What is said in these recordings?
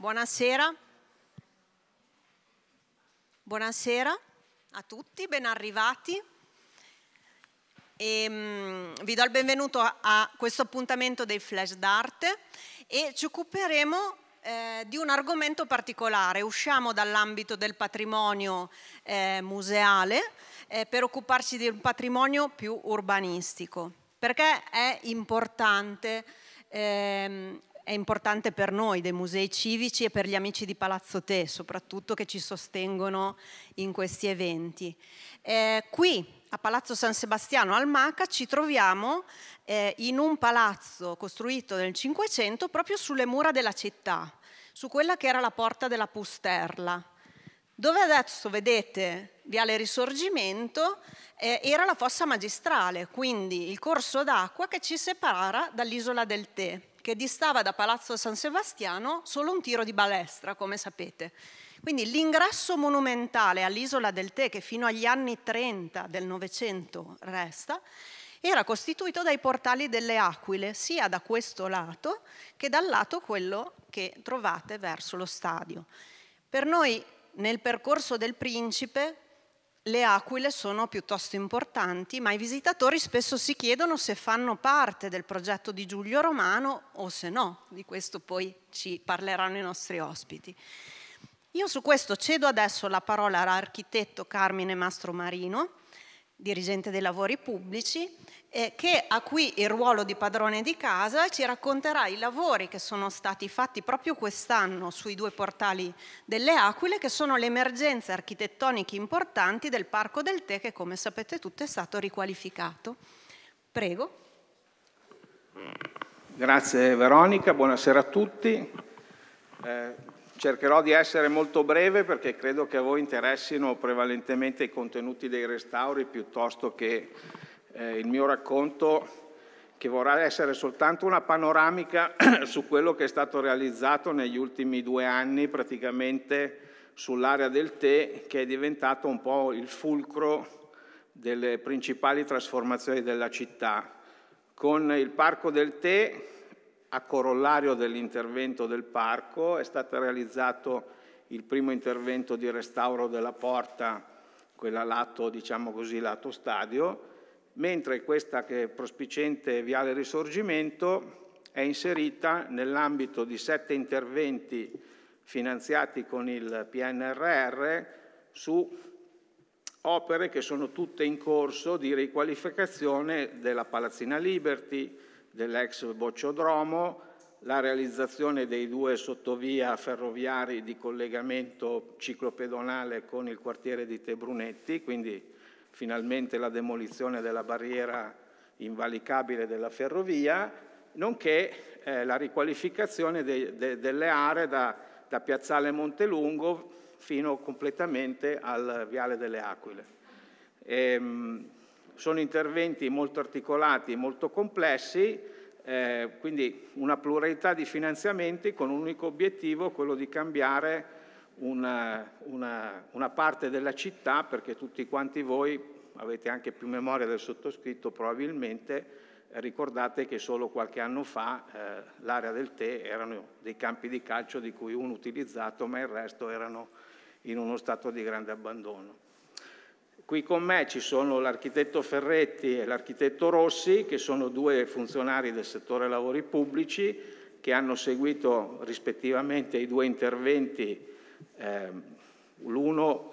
Buonasera. Buonasera a tutti, ben arrivati. E, um, vi do il benvenuto a, a, questo appuntamento dei Flash d'Arte e ci occuperemo eh, di un argomento particolare. Usciamo dall'ambito del patrimonio eh, museale eh, per occuparci di un patrimonio più urbanistico, perché è importante ehm, è importante per noi dei musei civici e per gli amici di Palazzo Te, soprattutto che ci sostengono in questi eventi. Eh, qui a Palazzo San Sebastiano al Maca ci troviamo eh, in un palazzo costruito nel Cinquecento proprio sulle mura della città, su quella che era la porta della Pusterla, dove adesso vedete Viale Risorgimento eh, era la fossa magistrale, quindi il corso d'acqua che ci separa dall'isola del Te che distava da Palazzo San Sebastiano solo un tiro di balestra, come sapete. Quindi l'ingresso monumentale all'isola del Tè, che fino agli anni 30 del Novecento resta, era costituito dai portali delle aquile, sia da questo lato che dal lato quello che trovate verso lo stadio. Per noi nel percorso del principe le aquile sono piuttosto importanti, ma i visitatori spesso si chiedono se fanno parte del progetto di Giulio Romano o se no, di questo poi ci parleranno i nostri ospiti. Io su questo cedo adesso la parola all'architetto Carmine Mastro Marino, dirigente dei lavori pubblici, eh, che ha qui il ruolo di padrone di casa e ci racconterà i lavori che sono stati fatti proprio quest'anno sui due portali delle Aquile, che sono le emergenze architettoniche importanti del Parco del Tè, che come sapete tutti è stato riqualificato. Prego. Grazie Veronica, buonasera a tutti. Eh, cercherò di essere molto breve perché credo che a voi interessino prevalentemente i contenuti dei restauri piuttosto che eh, il mio racconto che vorrà essere soltanto una panoramica su quello che è stato realizzato negli ultimi due anni praticamente sull'area del tè che è diventato un po' il fulcro delle principali trasformazioni della città con il parco del tè a corollario dell'intervento del parco è stato realizzato il primo intervento di restauro della porta, quella lato, diciamo così, lato stadio, mentre questa che è prospicente Viale Risorgimento è inserita nell'ambito di sette interventi finanziati con il PNRR su opere che sono tutte in corso di riqualificazione della Palazzina Liberty, dell'ex Bocciodromo, la realizzazione dei due sottovia ferroviari di collegamento ciclopedonale con il quartiere di Tebrunetti, quindi finalmente la demolizione della barriera invalicabile della ferrovia, nonché eh, la riqualificazione de, de, delle aree da, da Piazzale Montelungo fino completamente al Viale delle Aquile. E, ehm, sono interventi molto articolati, molto complessi, eh, quindi una pluralità di finanziamenti con un unico obiettivo, quello di cambiare una, una, una parte della città, perché tutti quanti voi avete anche più memoria del sottoscritto probabilmente, eh, ricordate che solo qualche anno fa eh, l'area del tè erano dei campi di calcio di cui uno utilizzato, ma il resto erano in uno stato di grande abbandono. Qui con me ci sono l'architetto Ferretti e l'architetto Rossi, che sono due funzionari del settore lavori pubblici, che hanno seguito rispettivamente i due interventi Ehm, l'uno,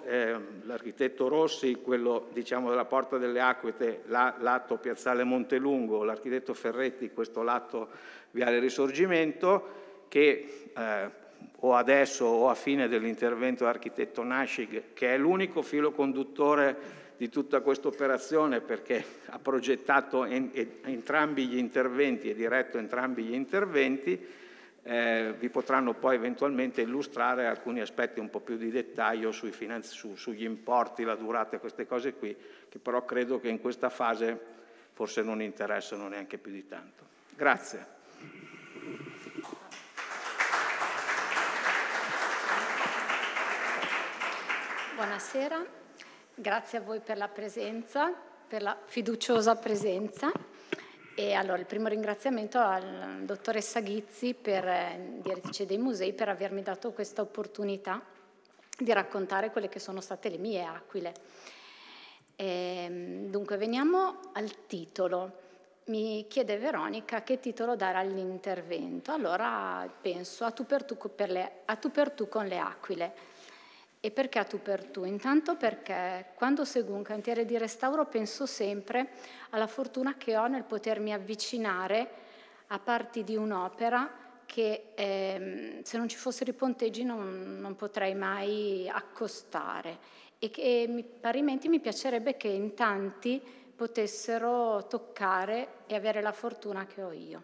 l'architetto Rossi, quello diciamo, della Porta delle Acquete, lato Piazzale Montelungo, l'architetto Ferretti, questo lato Viale Risorgimento, che eh, o adesso o a fine dell'intervento dell'architetto Nashig, che è l'unico filo conduttore di tutta questa operazione perché ha progettato en entrambi gli interventi e diretto entrambi gli interventi, eh, vi potranno poi eventualmente illustrare alcuni aspetti un po' più di dettaglio finanzi, su, sugli importi, la durata, queste cose qui, che però credo che in questa fase forse non interessano neanche più di tanto. Grazie. Buonasera, grazie a voi per la presenza, per la fiduciosa presenza. E allora il primo ringraziamento al dottoressa Ghizzi, per, eh, direttrice dei musei, per avermi dato questa opportunità di raccontare quelle che sono state le mie aquile. E, ehm, dunque, veniamo al titolo. Mi chiede Veronica che titolo dare all'intervento. Allora penso a tu per tu, per le, a tu per tu con le aquile. E perché a tu per tu? Intanto perché quando seguo un cantiere di restauro penso sempre alla fortuna che ho nel potermi avvicinare a parti di un'opera che eh, se non ci fossero i ponteggi non, non potrei mai accostare e che mi, parimenti mi piacerebbe che in tanti potessero toccare e avere la fortuna che ho io.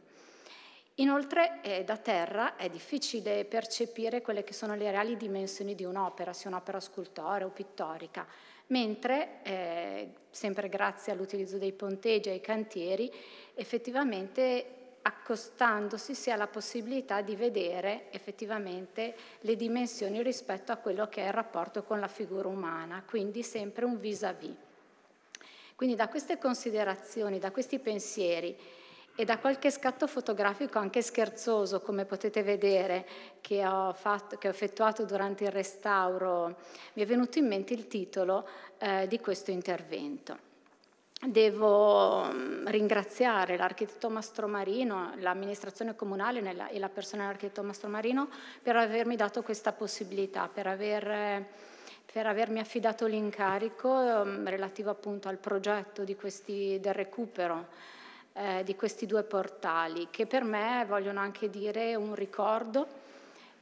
Inoltre eh, da terra è difficile percepire quelle che sono le reali dimensioni di un'opera, sia un'opera scultorea o pittorica, mentre eh, sempre grazie all'utilizzo dei ponteggi e ai cantieri effettivamente accostandosi si ha la possibilità di vedere effettivamente le dimensioni rispetto a quello che è il rapporto con la figura umana, quindi sempre un vis-à-vis. -vis. Quindi da queste considerazioni, da questi pensieri, e da qualche scatto fotografico anche scherzoso, come potete vedere, che ho, fatto, che ho effettuato durante il restauro, mi è venuto in mente il titolo eh, di questo intervento. Devo mm, ringraziare l'architetto Mastromarino, l'amministrazione comunale e la persona dell'architetto Mastromarino per avermi dato questa possibilità, per aver... per avermi affidato l'incarico mm, relativo appunto al progetto questi, del recupero eh, di questi due portali, che per me vogliono anche dire un ricordo,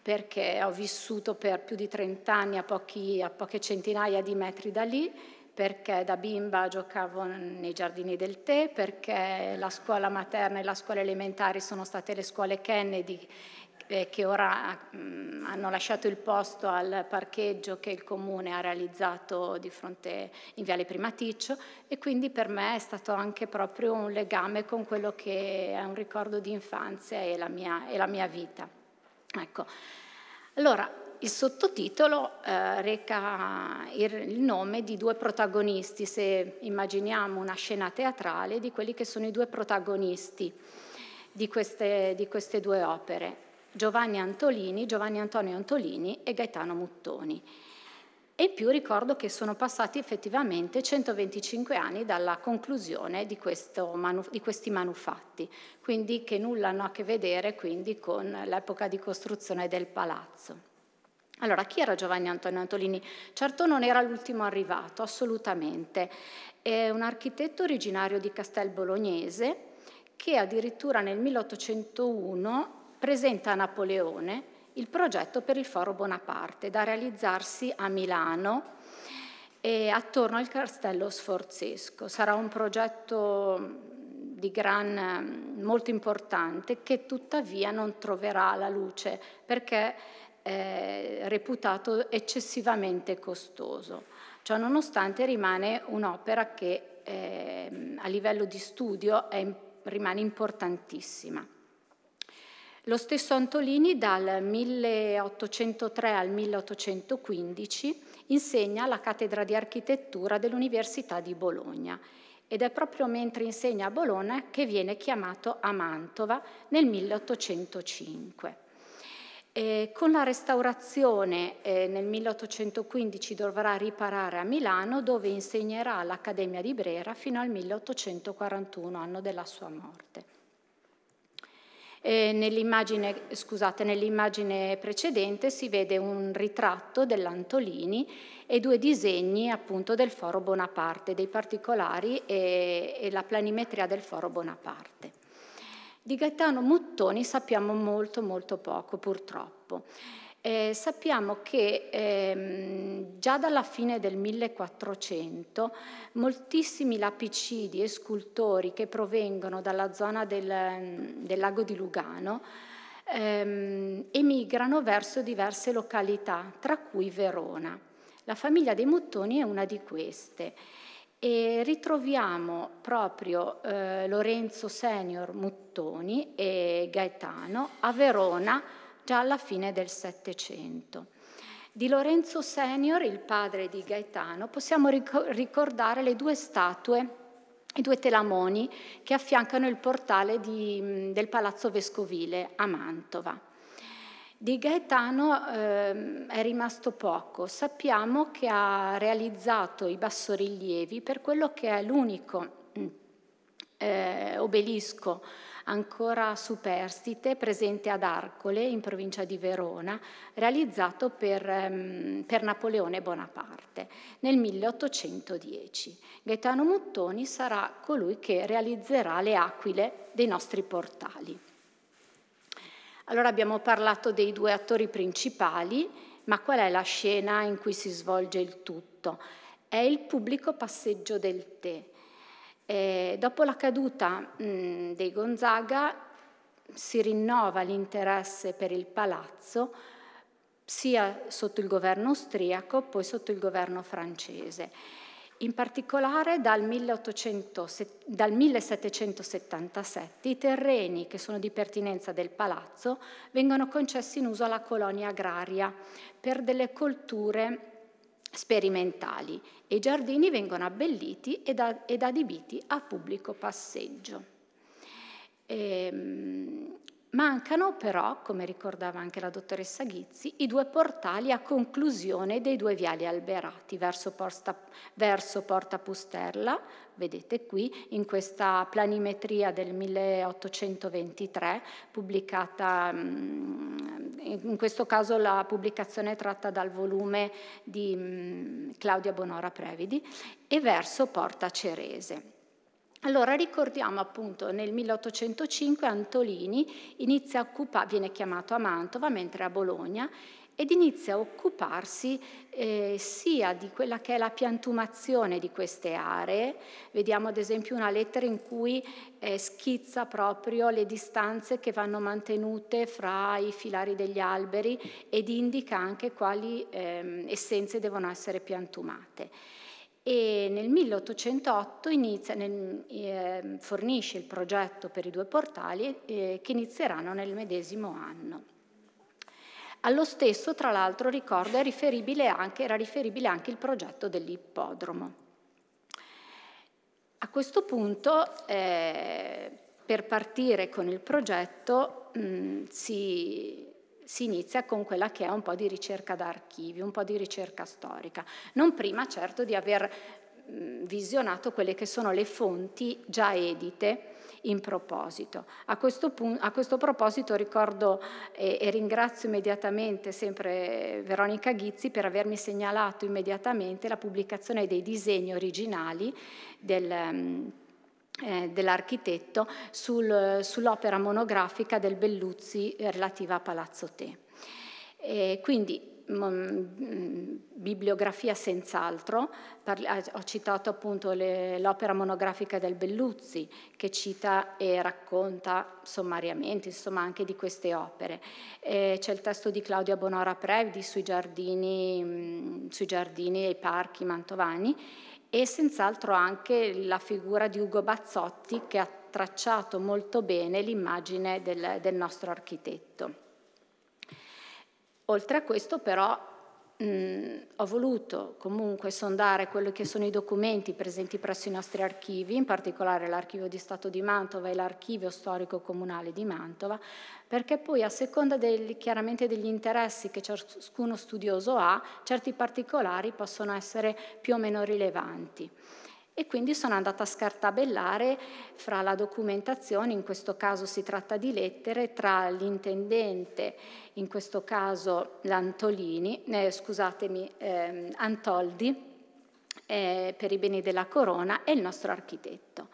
perché ho vissuto per più di 30 anni a, pochi, a poche centinaia di metri da lì, perché da bimba giocavo nei giardini del tè, perché la scuola materna e la scuola elementare sono state le scuole Kennedy eh, che ora mh, mm, hanno lasciato il posto al parcheggio che il comune ha realizzato di fronte in Viale Primaticcio e quindi per me è stato anche proprio un legame con quello che è un ricordo di infanzia e la mia, e la mia vita. Ecco. Allora, il sottotitolo eh, reca il, nome di due protagonisti, se immaginiamo una scena teatrale, di quelli che sono i due protagonisti di queste, di queste due opere. Giovanni Antolini, Giovanni Antonio Antolini e Gaetano Muttoni. E in più ricordo che sono passati effettivamente 125 anni dalla conclusione di, manu di questi manufatti, quindi che nulla hanno a che vedere con l'epoca di costruzione del palazzo. Allora, chi era Giovanni Antonio Antolini? Certo non era l'ultimo arrivato, assolutamente. È un architetto originario di Castel Bolognese che addirittura nel 1801 presenta a Napoleone il progetto per il Foro Bonaparte da realizzarsi a Milano e attorno al castello sforzesco. Sarà un progetto mm, gran, mm, molto importante che tuttavia non troverà la luce perché è eh, reputato eccessivamente costoso. Ciò nonostante rimane un'opera che eh, a livello di studio è, rimane importantissima. Lo stesso Antolini dal 1803 al 1815 insegna la cattedra di architettura dell'Università di Bologna ed è proprio mentre insegna a Bologna che viene chiamato a Mantova nel 1805. Eh, con la restaurazione eh, nel 1815 dovrà riparare a Milano dove insegnerà all'Accademia di Brera fino al 1841, anno della sua morte. Eh, nell'immagine, precedente si vede un ritratto dell'Antolini e due disegni appunto del Foro Bonaparte, dei particolari e, e la planimetria del Foro Bonaparte. Di Gaetano Muttoni sappiamo molto molto poco purtroppo. Eh, sappiamo che ehm, già dalla fine del 1400 moltissimi lapicidi e scultori che provengono dalla zona del, del lago di Lugano ehm, emigrano verso diverse località, tra cui Verona. La famiglia dei Muttoni è una di queste e ritroviamo proprio eh, Lorenzo Senior Muttoni e Gaetano a Verona già alla fine del Settecento. Di Lorenzo Senior, il padre di Gaetano, possiamo ricordare le due statue i due telamoni che affiancano il portale di, mm, del Palazzo Vescovile a Mantova. Di Gaetano eh, è rimasto poco, sappiamo che ha realizzato i bassorilievi per quello che è l'unico mm, eh, obelisco ancora superstite presente ad Arcole in provincia di Verona, realizzato per, ehm, per Napoleone Bonaparte nel 1810. Gaetano Muttoni sarà colui che realizzerà le aquile dei nostri portali. Allora abbiamo parlato dei due attori principali, ma qual è la scena in cui si svolge il tutto? È il pubblico passeggio del tè eh, dopo la caduta mh, dei Gonzaga si rinnova l'interesse per il palazzo sia sotto il governo austriaco, poi sotto il governo francese. In particolare dal, 1800, dal, 1777 i terreni che sono di pertinenza del palazzo vengono concessi in uso alla colonia agraria per delle colture sperimentali e i giardini vengono abbelliti ed, adibiti a pubblico passeggio. Ehm, Mancano però, come ricordava anche la dottoressa Ghizzi, i due portali a conclusione dei due viali alberati verso, Porta, verso Porta Pusterla, vedete qui in questa planimetria del 1823, pubblicata, mm, in questo caso la pubblicazione è tratta dal volume di mm, Claudia Bonora Previdi, e verso Porta Cerese. Allora ricordiamo appunto nel 1805 Antolini inizia a occupare, viene chiamato a Mantova mentre a Bologna ed inizia a occuparsi eh, sia di quella che è la piantumazione di queste aree, vediamo ad esempio una lettera in cui eh, schizza proprio le distanze che vanno mantenute fra i filari degli alberi ed indica anche quali eh, essenze devono essere piantumate e nel 1808 inizia, nel, eh, fornisce il progetto per i due portali eh, che inizieranno nel medesimo anno. Allo stesso, tra l'altro, ricordo, riferibile anche, era riferibile anche il progetto dell'ippodromo. A questo punto, eh, per partire con il progetto, mh, mm, si si inizia con quella che è un po' di ricerca d'archivi, un po' di ricerca storica, non prima certo di aver visionato quelle che sono le fonti già edite in proposito. A questo, punto, a questo proposito ricordo e, e, ringrazio immediatamente sempre Veronica Ghizzi per avermi segnalato immediatamente la pubblicazione dei disegni originali del eh, dell'architetto sul, sull'opera monografica del Belluzzi eh, relativa a Palazzo Te. E quindi mm, mm, bibliografia senz'altro, ho citato appunto l'opera monografica del Belluzzi che cita e racconta sommariamente insomma anche di queste opere. Eh, c'è il testo di Claudia Bonora Prevdi sui giardini, mm, sui giardini e i parchi mantovani e senz'altro anche la figura di Ugo Bazzotti che ha tracciato molto bene l'immagine del, del nostro architetto. Oltre a questo però mh, mm, ho voluto comunque sondare quelli che sono i documenti presenti presso i nostri archivi, in particolare l'archivio di Stato di Mantova e l'archivio storico comunale di Mantova, perché poi a seconda degli, chiaramente degli interessi che ciascuno studioso ha, certi particolari possono essere più o meno rilevanti. E quindi sono andata a scartabellare fra la documentazione, in questo caso si tratta di lettere, tra l'intendente, in questo caso l'Antolini, eh, scusatemi, eh, Antoldi, eh, per i beni della corona, e il nostro architetto.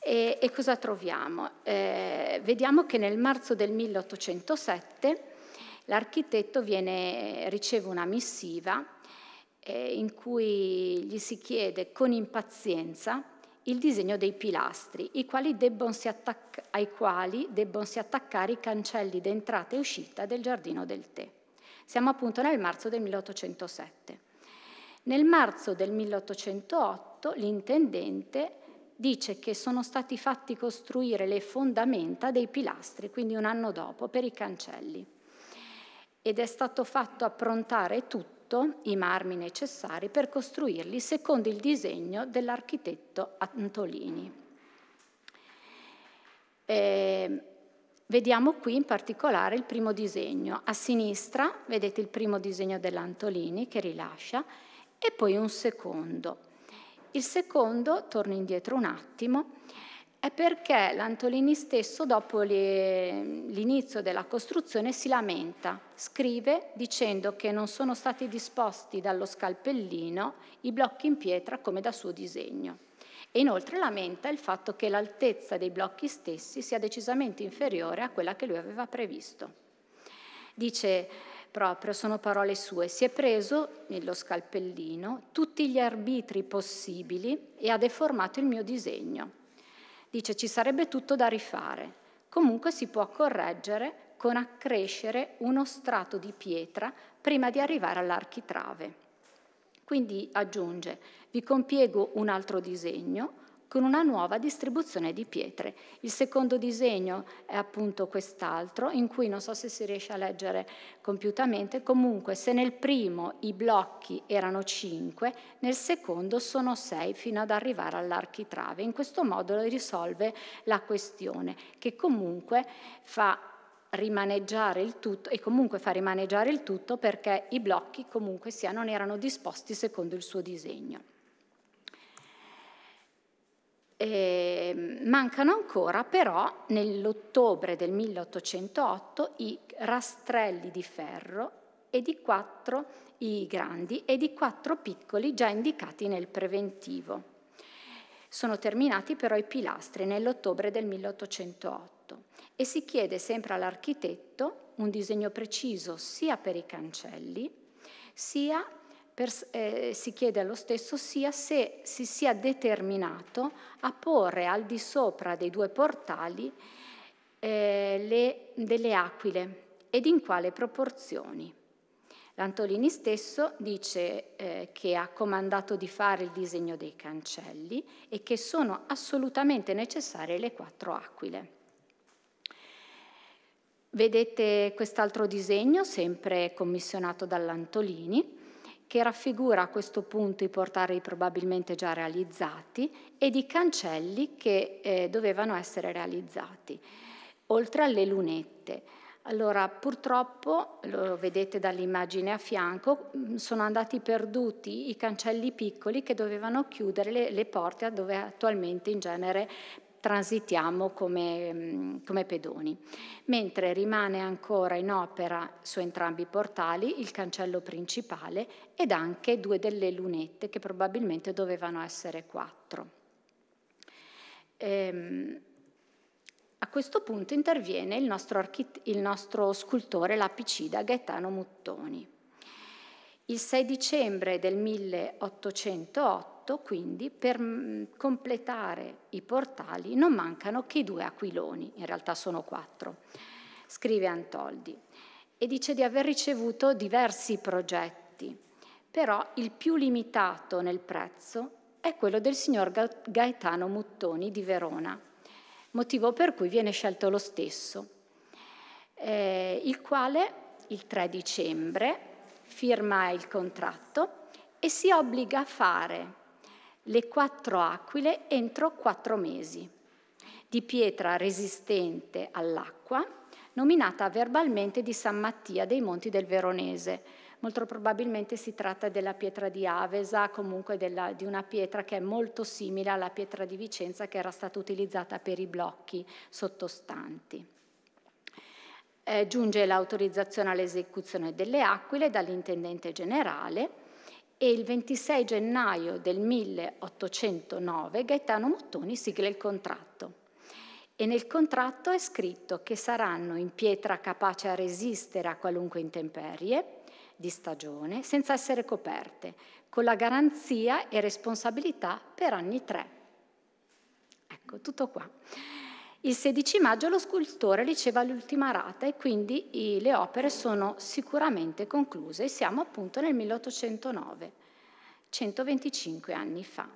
E, e cosa troviamo? Eh, vediamo che nel marzo del 1807 l'architetto riceve una missiva eh, in cui gli si chiede con impazienza il disegno dei pilastri, quali attac- ai quali debbono si attaccare i cancelli d'entrata e uscita del giardino del tè. Siamo appunto nel marzo del 1807. Nel marzo del 1808 l'intendente dice che sono stati fatti costruire le fondamenta dei pilastri, quindi un anno dopo, per i cancelli. Ed è stato fatto approntare tutto tutto i marmi necessari per costruirli secondo il disegno dell'architetto Antolini. E eh, vediamo qui in particolare il primo disegno. A sinistra vedete il primo disegno dell'Antolini che rilascia e poi un secondo. Il secondo, torno indietro un attimo, è perché l'Antolini stesso, dopo l'inizio della costruzione, si lamenta, scrive dicendo che non sono stati disposti dallo scalpellino i blocchi in pietra come da suo disegno. E inoltre lamenta il fatto che l'altezza dei blocchi stessi sia decisamente inferiore a quella che lui aveva previsto. Dice proprio, sono parole sue, si è preso nello scalpellino tutti gli arbitri possibili e ha deformato il mio disegno Dice ci sarebbe tutto da rifare, comunque si può correggere con accrescere uno strato di pietra prima di arrivare all'architrave. Quindi aggiunge, vi compiego un altro disegno, con una nuova distribuzione di pietre. Il secondo disegno è appunto quest'altro, in cui non so se si riesce a leggere compiutamente, comunque se nel primo i blocchi erano 5, nel secondo sono 6 fino ad arrivare all'architrave. In questo modo risolve la questione, che comunque fa rimaneggiare il tutto e comunque fa rimaneggiare il tutto perché i blocchi comunque sia non erano disposti secondo il suo disegno. Eh, mancano ancora però nell'ottobre del 1808 i rastrelli di ferro e di quattro i grandi e di quattro piccoli già indicati nel preventivo. Sono terminati però i pilastri nell'ottobre del 1808 e si chiede sempre all'architetto un disegno preciso sia per i cancelli sia per, eh, si chiede allo stesso sia se si sia determinato a porre al di sopra dei due portali eh, le, delle aquile ed in quale proporzioni. L'Antolini stesso dice eh, che ha comandato di fare il disegno dei cancelli e che sono assolutamente necessarie le quattro aquile. Vedete quest'altro disegno, sempre commissionato dall'Antolini, che raffigura a questo punto i portali probabilmente già realizzati e i cancelli che eh, dovevano essere realizzati, oltre alle lunette. Allora, purtroppo, lo vedete dall'immagine a fianco, mm, sono andati perduti i cancelli piccoli che dovevano chiudere le, le porte dove attualmente in genere transitiamo come, mm, come pedoni, mentre rimane ancora in opera su entrambi i portali il cancello principale ed anche due delle lunette che probabilmente dovevano essere quattro. Ehm, a questo punto interviene il nostro, il nostro scultore lapicida Gaetano Muttoni. Il 6 dicembre del 1808 8, quindi, per mm, completare i portali non mancano che due aquiloni, in realtà sono quattro, scrive Antoldi, e dice di aver ricevuto diversi progetti, però il più limitato nel prezzo è quello del signor Gaetano Muttoni di Verona, motivo per cui viene scelto lo stesso, eh, il quale il 3 dicembre firma il contratto e si obbliga a fare le quattro aquile entro quattro mesi, di pietra resistente all'acqua, nominata verbalmente di San Mattia dei Monti del Veronese. Molto probabilmente si tratta della pietra di Avesa, comunque della, di una pietra che è molto simile alla pietra di Vicenza che era stata utilizzata per i blocchi sottostanti. Eh, giunge l'autorizzazione all'esecuzione delle aquile dall'intendente generale e il 26 gennaio del 1809 Gaetano Mottoni sigla il contratto. E nel contratto è scritto che saranno in pietra capace a resistere a qualunque intemperie di stagione senza essere coperte, con la garanzia e responsabilità per anni tre. Ecco, tutto qua. Il 16 maggio lo scultore riceve l'ultima rata e quindi le opere sono sicuramente concluse e siamo appunto nel 1809, 125 anni fa.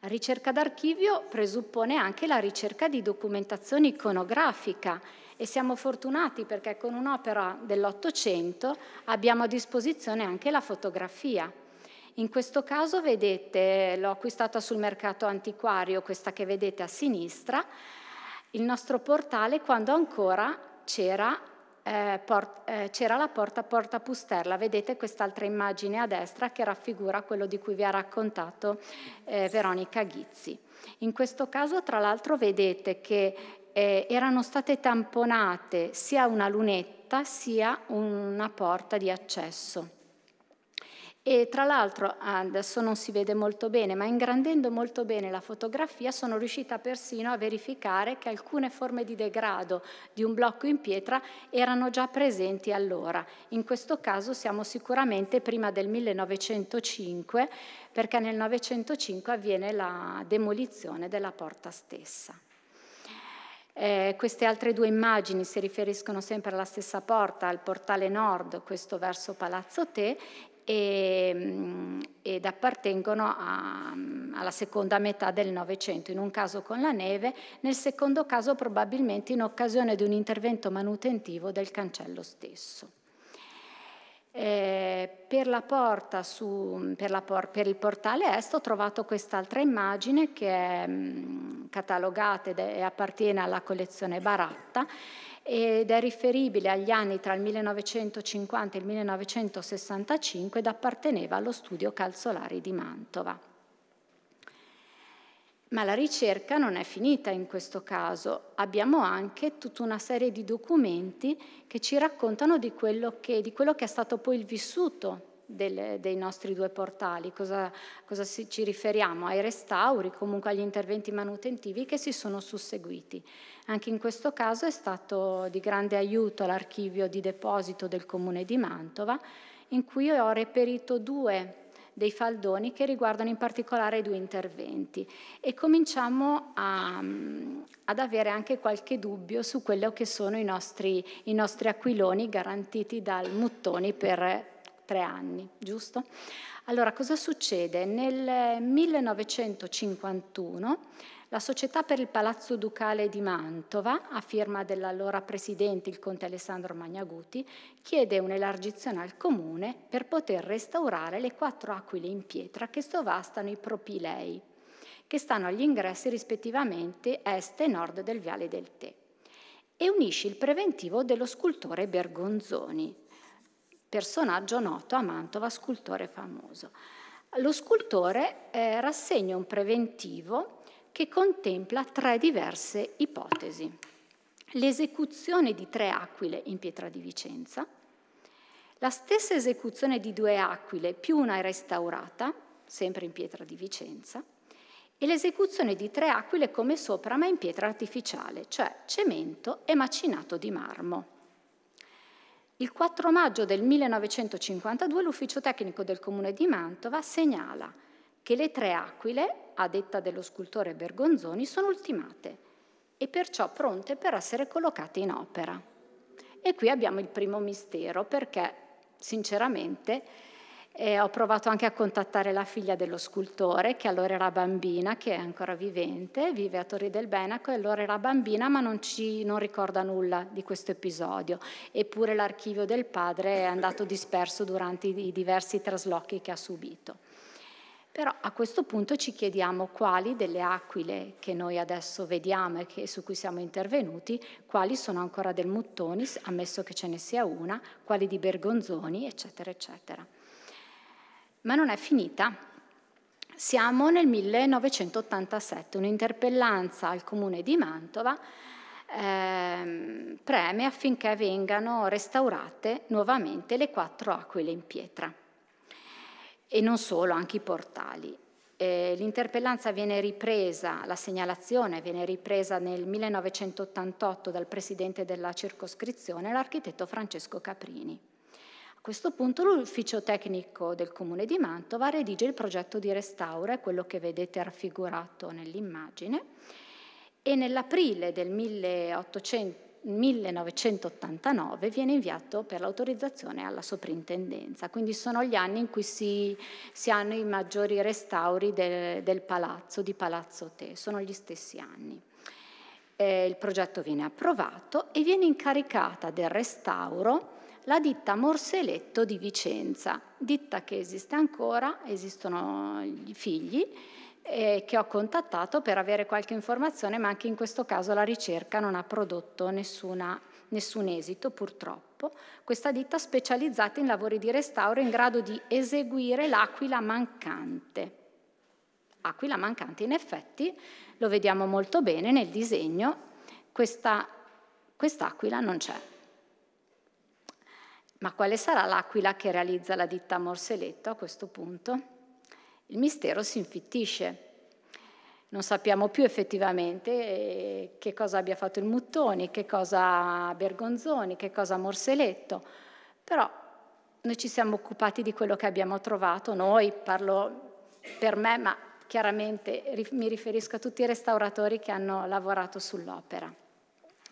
ricerca d'archivio presuppone anche la ricerca di documentazione iconografica e siamo fortunati perché con un'opera dell'Ottocento abbiamo a disposizione anche la fotografia. In questo caso vedete, l'ho acquistata sul mercato antiquario, questa che vedete a sinistra, il nostro portale quando ancora c'era, eh, eh, la porta porta pusterla. Vedete quest'altra immagine a destra che raffigura quello di cui vi ha raccontato eh, Veronica Ghizzi. In questo caso tra l'altro vedete che eh, erano state tamponate sia una lunetta sia una porta di accesso. E tra l'altro, adesso non si vede molto bene, ma ingrandendo molto bene la fotografia sono riuscita persino a verificare che alcune forme di degrado di un blocco in pietra erano già presenti allora. In questo caso siamo sicuramente prima del 1905, perché nel 1905 avviene la demolizione della porta stessa. Eh, queste altre due immagini si riferiscono sempre alla stessa porta, al portale nord, questo verso Palazzo Te, e, mm, ed appartengono a, mm, alla seconda metà del Novecento, in un caso con la neve, nel secondo caso probabilmente in occasione di un intervento manutentivo del cancello stesso. Eh, per, la porta su, per, la por per, il portale est ho trovato quest'altra immagine che è mh, mm, catalogata e appartiene alla collezione Baratta ed è riferibile agli anni tra il 1950 e il 1965 ed apparteneva allo studio Calzolari di Mantova. Ma la ricerca non è finita in questo caso, abbiamo anche tutta una serie di documenti che ci raccontano di quello che, di quello che è stato poi il vissuto del, dei nostri due portali, cosa, cosa si, ci riferiamo? Ai restauri, comunque agli interventi manutentivi che si sono susseguiti. Anche in questo caso è stato di grande aiuto l'archivio di deposito del comune di Mantova, in cui ho reperito due dei faldoni che riguardano in particolare i due interventi e cominciamo a, ad avere anche qualche dubbio su quello che sono i nostri, i nostri aquiloni garantiti dal Muttoni per tre anni, giusto? Allora, cosa succede? Nel 1951 la Società per il Palazzo Ducale di Mantova, a firma dell'allora presidente il conte Alessandro Magnaguti, chiede un'elargizione al comune per poter restaurare le quattro aquile in pietra che sovvastano i propilei, che stanno agli ingressi rispettivamente est e nord del Viale del Tè, e unisce il preventivo dello scultore Bergonzoni, personaggio noto a Mantova, scultore famoso. Lo scultore eh, rassegna un preventivo che contempla tre diverse ipotesi. L'esecuzione di tre aquile in pietra di Vicenza, la stessa esecuzione di due aquile più una restaurata, sempre in pietra di Vicenza, e l'esecuzione di tre aquile come sopra ma in pietra artificiale, cioè cemento e macinato di marmo. Il 4 maggio del 1952 l'ufficio tecnico del comune di Mantova segnala che le tre aquile a detta dello scultore Bergonzoni, sono ultimate e perciò pronte per essere collocate in opera. E qui abbiamo il primo mistero perché, sinceramente, eh, ho provato anche a contattare la figlia dello scultore, che allora era bambina, che è ancora vivente, vive a Torri del Benaco, e allora era bambina, ma non, ci, non ricorda nulla di questo episodio. Eppure l'archivio del padre è andato disperso durante i diversi traslochi che ha subito. Però a questo punto ci chiediamo quali delle aquile che noi adesso vediamo e che, su cui siamo intervenuti, quali sono ancora del Muttonis, ammesso che ce ne sia una, quali di Bergonzoni, eccetera, eccetera. Ma non è finita. Siamo nel 1987, un'interpellanza al comune di Mantova eh, preme affinché vengano restaurate nuovamente le quattro aquile in pietra e non solo, anche i portali. Eh, l'interpellanza viene ripresa, la segnalazione viene ripresa nel 1988 dal presidente della circoscrizione, l'architetto Francesco Caprini. A questo punto l'ufficio tecnico del comune di Mantova redige il progetto di restauro, è quello che vedete raffigurato nell'immagine, e nell'aprile del 1800 1989 viene inviato per l'autorizzazione alla soprintendenza, quindi sono gli anni in cui si, si hanno i maggiori restauri del, del palazzo, di Palazzo Te, sono gli stessi anni. Eh, il progetto viene approvato e viene incaricata del restauro la ditta Morseletto di Vicenza, ditta che esiste ancora, esistono i figli, eh, che ho contattato per avere qualche informazione, ma anche in questo caso la ricerca non ha prodotto nessuna, nessun esito purtroppo. Questa ditta specializzata in lavori di restauro in grado di eseguire l'aquila mancante. Aquila mancante in effetti lo vediamo molto bene nel disegno, questa, quest'aquila non c'è. Ma quale sarà l'aquila che realizza la ditta Morseletto a questo punto? il mistero si infittisce. Non sappiamo più effettivamente eh, che cosa abbia fatto il Muttoni, che cosa Bergonzoni, che cosa Morseletto, però noi ci siamo occupati di quello che abbiamo trovato, noi parlo per me, ma chiaramente mi riferisco a tutti i restauratori che hanno lavorato sull'opera.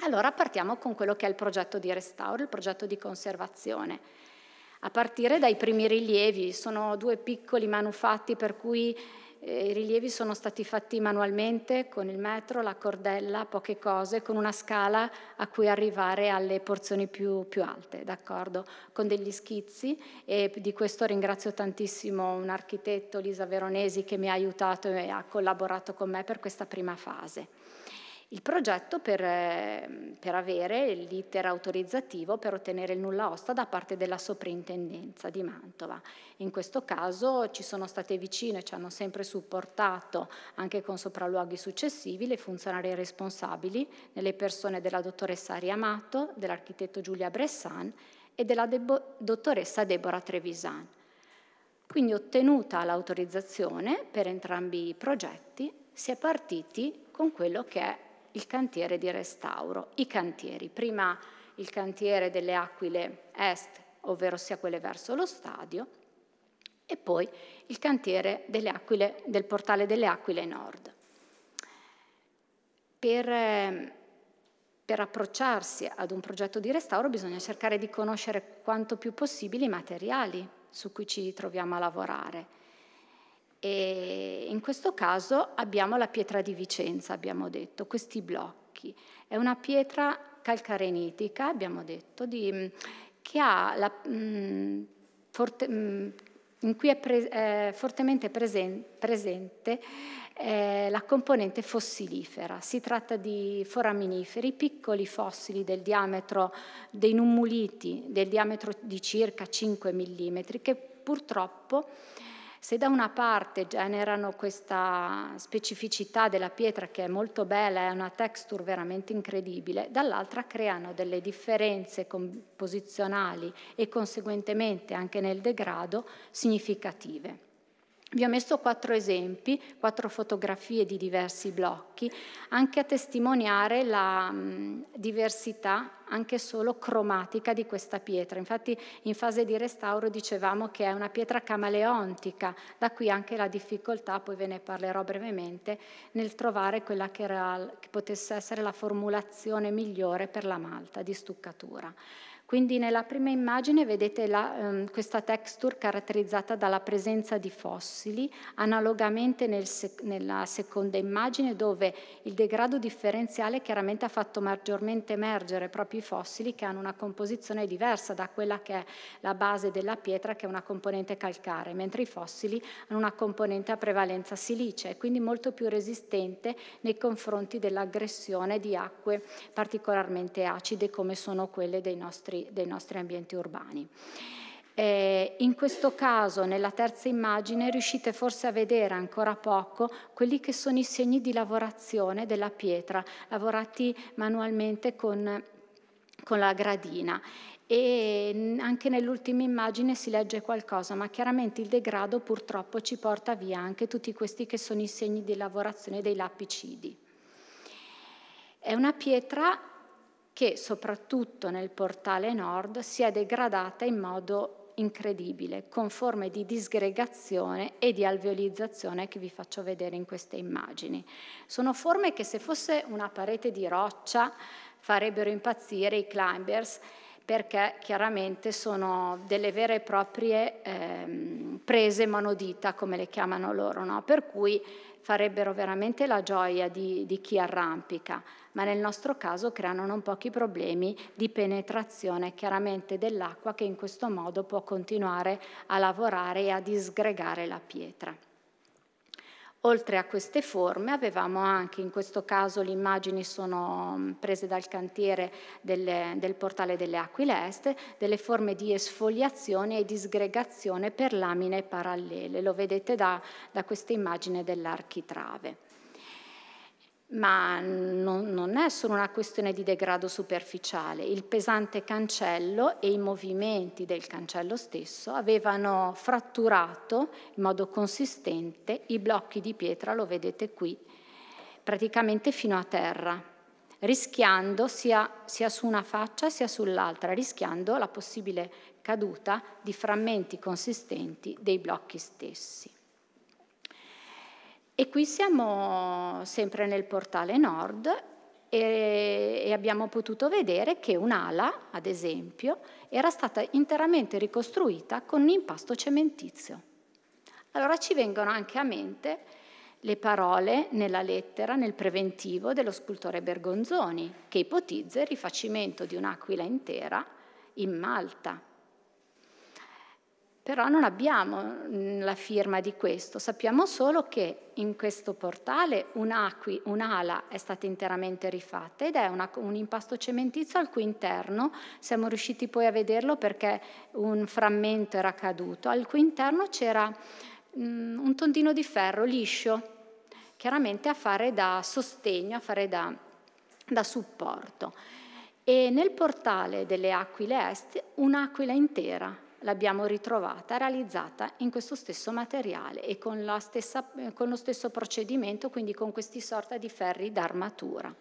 Allora partiamo con quello che è il progetto di restauro, il progetto di conservazione a partire dai primi rilievi. Sono due piccoli manufatti per cui eh, i rilievi sono stati fatti manualmente con il metro, la cordella, poche cose, con una scala a cui arrivare alle porzioni più, più alte, d'accordo? Con degli schizzi e di questo ringrazio tantissimo un architetto, Lisa Veronesi, che mi ha aiutato e ha collaborato con me per questa prima fase il progetto per, ehm, per avere l'iter autorizzativo per ottenere il nulla osta da parte della soprintendenza di Mantova. In questo caso ci sono state vicine, ci hanno sempre supportato anche con sopralluoghi successivi le funzionarie responsabili nelle persone della dottoressa Ari dell'architetto Giulia Bressan e della debo dottoressa Deborah Trevisan. Quindi ottenuta l'autorizzazione per entrambi i progetti, si è partiti con quello che è il cantiere di restauro, i cantieri, prima il cantiere delle Aquile Est, ovvero sia quelle verso lo stadio, e poi il cantiere Aquile, del portale delle Aquile Nord. Per, ehm, per approcciarsi ad un progetto di restauro bisogna cercare di conoscere quanto più possibile i materiali su cui ci troviamo a lavorare e in questo caso abbiamo la pietra di Vicenza, abbiamo detto, questi blocchi. È una pietra calcarenitica, abbiamo detto, di, mm, che ha la, mh, mm, forte, mh, mm, in cui è pre, eh, fortemente presen, presente eh, la componente fossilifera. Si tratta di foraminiferi, piccoli fossili del diametro dei nummuliti, del diametro di circa 5 mm, che purtroppo se da una parte generano questa specificità della pietra che è molto bella, è una texture veramente incredibile, dall'altra creano delle differenze composizionali e conseguentemente anche nel degrado significative. Vi ho messo quattro esempi, quattro fotografie di diversi blocchi, anche a testimoniare la mm, diversità anche solo cromatica di questa pietra. Infatti in fase di restauro dicevamo che è una pietra camaleontica, da qui anche la difficoltà, poi ve ne parlerò brevemente, nel trovare quella che, era, che potesse essere la formulazione migliore per la malta di stuccatura. Quindi nella prima immagine vedete la, ehm, questa texture caratterizzata dalla presenza di fossili, analogamente nel sec nella seconda immagine dove il degrado differenziale chiaramente ha fatto maggiormente emergere proprio i fossili che hanno una composizione diversa da quella che è la base della pietra che è una componente calcare, mentre i fossili hanno una componente a prevalenza silice e quindi molto più resistente nei confronti dell'aggressione di acque particolarmente acide come sono quelle dei nostri dei nostri ambienti urbani. Eh, in questo caso, nella terza immagine, riuscite forse a vedere ancora poco quelli che sono i segni di lavorazione della pietra, lavorati manualmente con, con la gradina. E anche nell'ultima immagine si legge qualcosa, ma chiaramente il degrado purtroppo ci porta via anche tutti questi che sono i segni di lavorazione dei lapicidi. È una pietra che soprattutto nel portale nord si è degradata in modo incredibile, con forme di disgregazione e di alveolizzazione che vi faccio vedere in queste immagini. Sono forme che se fosse una parete di roccia farebbero impazzire i climbers perché chiaramente sono delle vere e proprie ehm, prese monodita, come le chiamano loro, no? per cui farebbero veramente la gioia di, di chi arrampica, ma nel nostro caso creano non pochi problemi di penetrazione chiaramente dell'acqua che in questo modo può continuare a lavorare e a disgregare la pietra. Oltre a queste forme avevamo anche, in questo caso le immagini sono mm, prese dal cantiere delle, del portale delle Aquile delle forme di esfoliazione e disgregazione per lamine parallele, lo vedete da, da questa immagine dell'architrave ma non, non, è solo una questione di degrado superficiale, il pesante cancello e i movimenti del cancello stesso avevano fratturato in modo consistente i blocchi di pietra, lo vedete qui, praticamente fino a terra, rischiando sia, sia su una faccia sia sull'altra, rischiando la possibile caduta di frammenti consistenti dei blocchi stessi. E qui siamo sempre nel portale nord e, e abbiamo potuto vedere che un'ala, ad esempio, era stata interamente ricostruita con un impasto cementizio. Allora ci vengono anche a mente le parole nella lettera, nel preventivo dello scultore Bergonzoni, che ipotizza il rifacimento di un'aquila intera in Malta però non abbiamo mm, la firma di questo, sappiamo solo che in questo portale un'ala è stata interamente rifatta ed è una, un impasto cementizio al cui interno, siamo riusciti poi a vederlo perché un frammento era caduto, al cui interno c'era mh, mm, un tondino di ferro liscio, chiaramente a fare da sostegno, a fare da, da supporto. E nel portale delle aquile est un'aquila intera l'abbiamo ritrovata realizzata in questo stesso materiale e con, stessa, eh, con lo stesso procedimento, quindi con questi sorta di ferri d'armatura.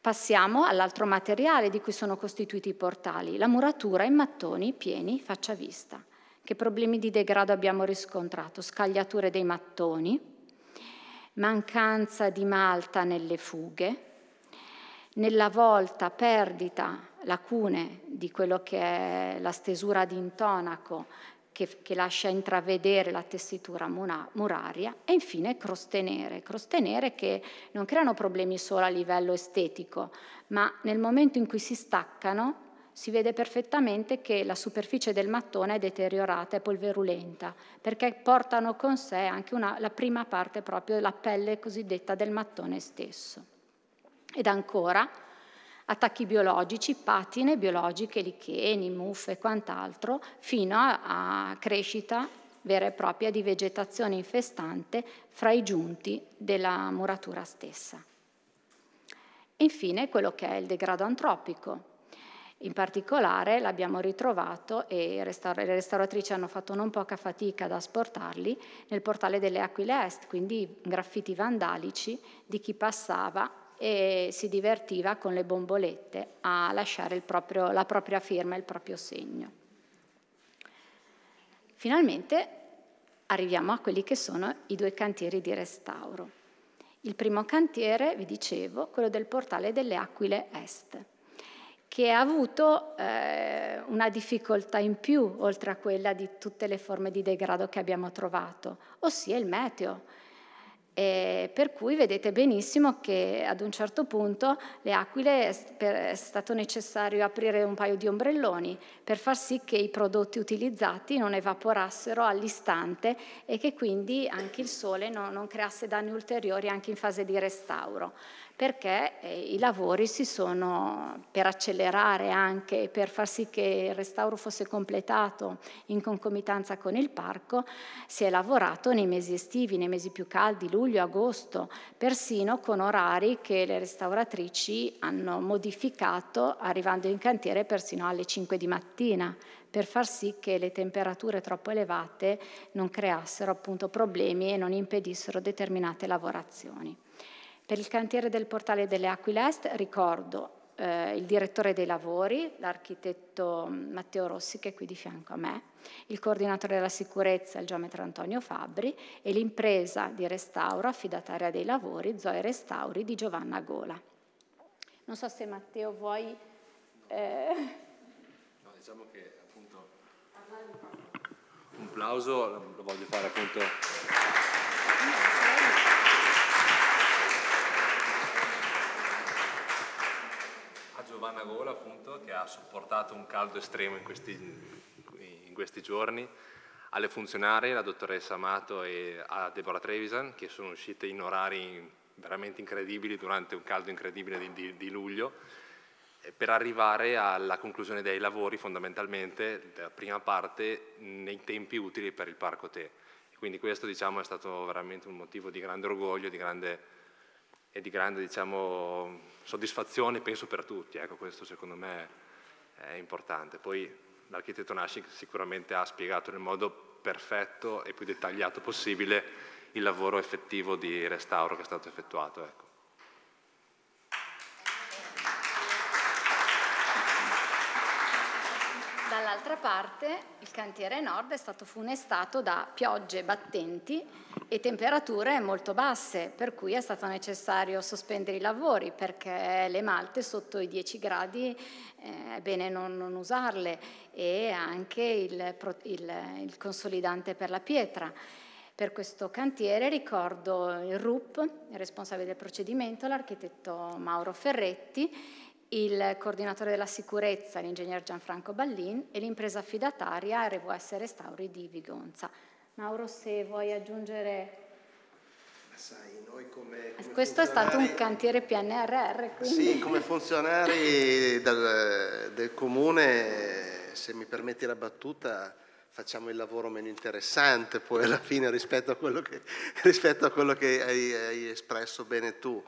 Passiamo all'altro materiale di cui sono costituiti i portali, la muratura in mattoni pieni faccia vista. Che problemi di degrado abbiamo riscontrato? Scagliature dei mattoni, mancanza di malta nelle fughe, nella volta perdita lacune di quello che è la stesura di intonaco che, che lascia intravedere la tessitura mura, muraria e infine croste nere, croste nere che non creano problemi solo a livello estetico, ma nel momento in cui si staccano si vede perfettamente che la superficie del mattone è deteriorata, e polverulenta, perché portano con sé anche una, la prima parte proprio la pelle cosiddetta del mattone stesso. Ed ancora, attacchi biologici, patine biologiche, licheni, muffe e quant'altro, fino a, a crescita vera e propria di vegetazione infestante fra i giunti della muratura stessa. E Infine quello che è il degrado antropico. In particolare l'abbiamo ritrovato e le restauratrici hanno fatto non poca fatica ad asportarli nel portale delle Aquile Est, quindi graffiti vandalici di chi passava e si divertiva con le bombolette a lasciare proprio, la propria firma, il proprio segno. Finalmente arriviamo a quelli che sono i due cantieri di restauro. Il primo cantiere, vi dicevo, quello del portale delle Aquile Est, che ha avuto eh, una difficoltà in più oltre a quella di tutte le forme di degrado che abbiamo trovato, ossia il meteo eh, per cui vedete benissimo che ad un certo punto le aquile è, stato necessario aprire un paio di ombrelloni per far sì che i prodotti utilizzati non evaporassero all'istante e che quindi anche il sole non, non creasse danni ulteriori anche in fase di restauro perché eh, i lavori si sono, per accelerare anche, per far sì che il restauro fosse completato in concomitanza con il parco, si è lavorato nei mesi estivi, nei mesi più caldi, luglio, agosto, persino con orari che le restauratrici hanno modificato arrivando in cantiere persino alle 5 di mattina per far sì che le temperature troppo elevate non creassero appunto problemi e non impedissero determinate lavorazioni. Per il cantiere del Portale delle Aquilest ricordo eh, il direttore dei lavori, l'architetto mm, Matteo Rossi che è qui di fianco a me, il coordinatore della sicurezza, il geometra Antonio Fabbri e l'impresa di restauro affidataria dei lavori Zoe Restauri di Giovanna Gola. Non so se Matteo vuoi... Eh... No, diciamo che appunto un applauso lo voglio fare appunto... Giovanna Gola appunto, che ha sopportato un caldo estremo in questi, in questi giorni, alle funzionarie, la dottoressa Amato e a Deborah Trevisan, che sono uscite in orari veramente incredibili durante un caldo incredibile di, di, di luglio, eh, per arrivare alla conclusione dei lavori fondamentalmente, della prima parte, nei tempi utili per il Parco Te. Quindi questo diciamo, è stato veramente un motivo di grande orgoglio, di grande e di grande diciamo, soddisfazione, penso, per tutti. Ecco, questo secondo me è importante. Poi l'architetto Naschik sicuramente ha spiegato nel modo perfetto e più dettagliato possibile il lavoro effettivo di restauro che è stato effettuato. Ecco. Dall'altra parte il cantiere nord è stato funestato da piogge battenti e temperature molto basse, per cui è stato necessario sospendere i lavori perché le malte sotto i 10 gradi eh, è bene non, non, usarle e anche il, il, il consolidante per la pietra. Per questo cantiere ricordo il RUP, il responsabile del procedimento, l'architetto Mauro Ferretti il coordinatore della sicurezza, l'ingegner Gianfranco Ballin, e l'impresa affidataria RVS Restauri di Vigonza. Mauro, se vuoi aggiungere... Sai, come, ah, come Questo è stato un cantiere PNRR. Quindi... Sì, come funzionari del, del comune, se mi permetti la battuta, facciamo il lavoro meno interessante poi alla fine rispetto a quello che, rispetto a quello che hai, hai espresso bene tu.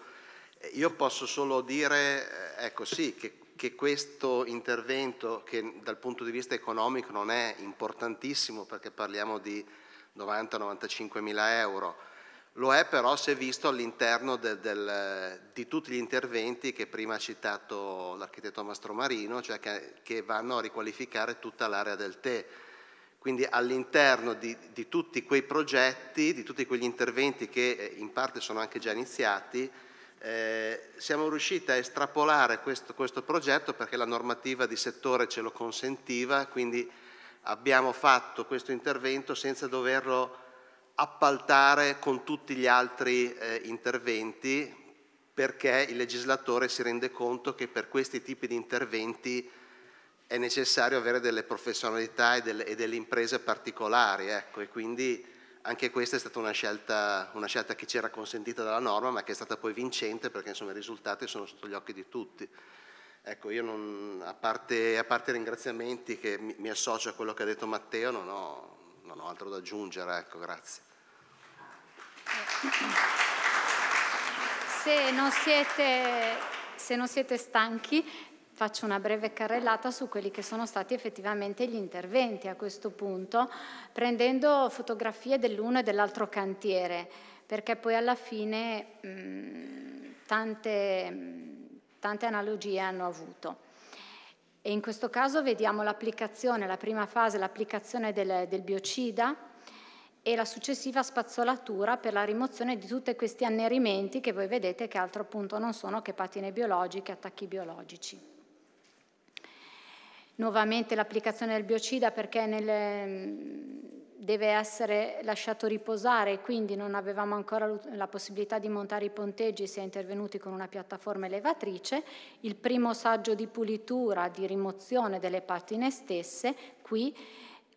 Io posso solo dire, eh, ecco sì, che, che questo intervento, che dal punto di vista economico non è importantissimo perché parliamo di 90-95 mila euro, lo è però se visto all'interno di tutti gli interventi che prima ha citato l'architetto Mastromarino, cioè che, che, vanno a riqualificare tutta l'area del tè. Quindi all'interno di, di tutti quei progetti, di tutti quegli interventi che eh, in parte sono anche già iniziati, eh, siamo riusciti a estrapolare questo, questo, progetto perché la normativa di settore ce lo consentiva, quindi abbiamo fatto questo intervento senza doverlo appaltare con tutti gli altri eh, interventi perché il legislatore si rende conto che per questi tipi di interventi è necessario avere delle professionalità e delle, e delle imprese particolari. Ecco, e quindi anche questa è stata una scelta, una scelta che c'era consentita dalla norma ma che è stata poi vincente perché insomma, i risultati sono sotto gli occhi di tutti. Ecco, io non, a, parte, a parte ringraziamenti che mi, mi, associo a quello che ha detto Matteo, non ho, non ho altro da aggiungere, ecco, grazie. Se non siete, se non siete stanchi, faccio una breve carrellata su quelli che sono stati effettivamente gli interventi a questo punto, prendendo fotografie dell'uno e dell'altro cantiere, perché poi alla fine mh, mm, tante, mm, tante analogie hanno avuto. E in questo caso vediamo l'applicazione, la prima fase, l'applicazione del, del biocida e la successiva spazzolatura per la rimozione di tutti questi annerimenti che voi vedete che altro appunto non sono che patine biologiche, attacchi biologici nuovamente l'applicazione del biocida perché nel, mm, deve essere lasciato riposare, e quindi non avevamo ancora la possibilità di montare i ponteggi, si è intervenuti con una piattaforma elevatrice, il primo saggio di pulitura, di rimozione delle patine stesse, qui,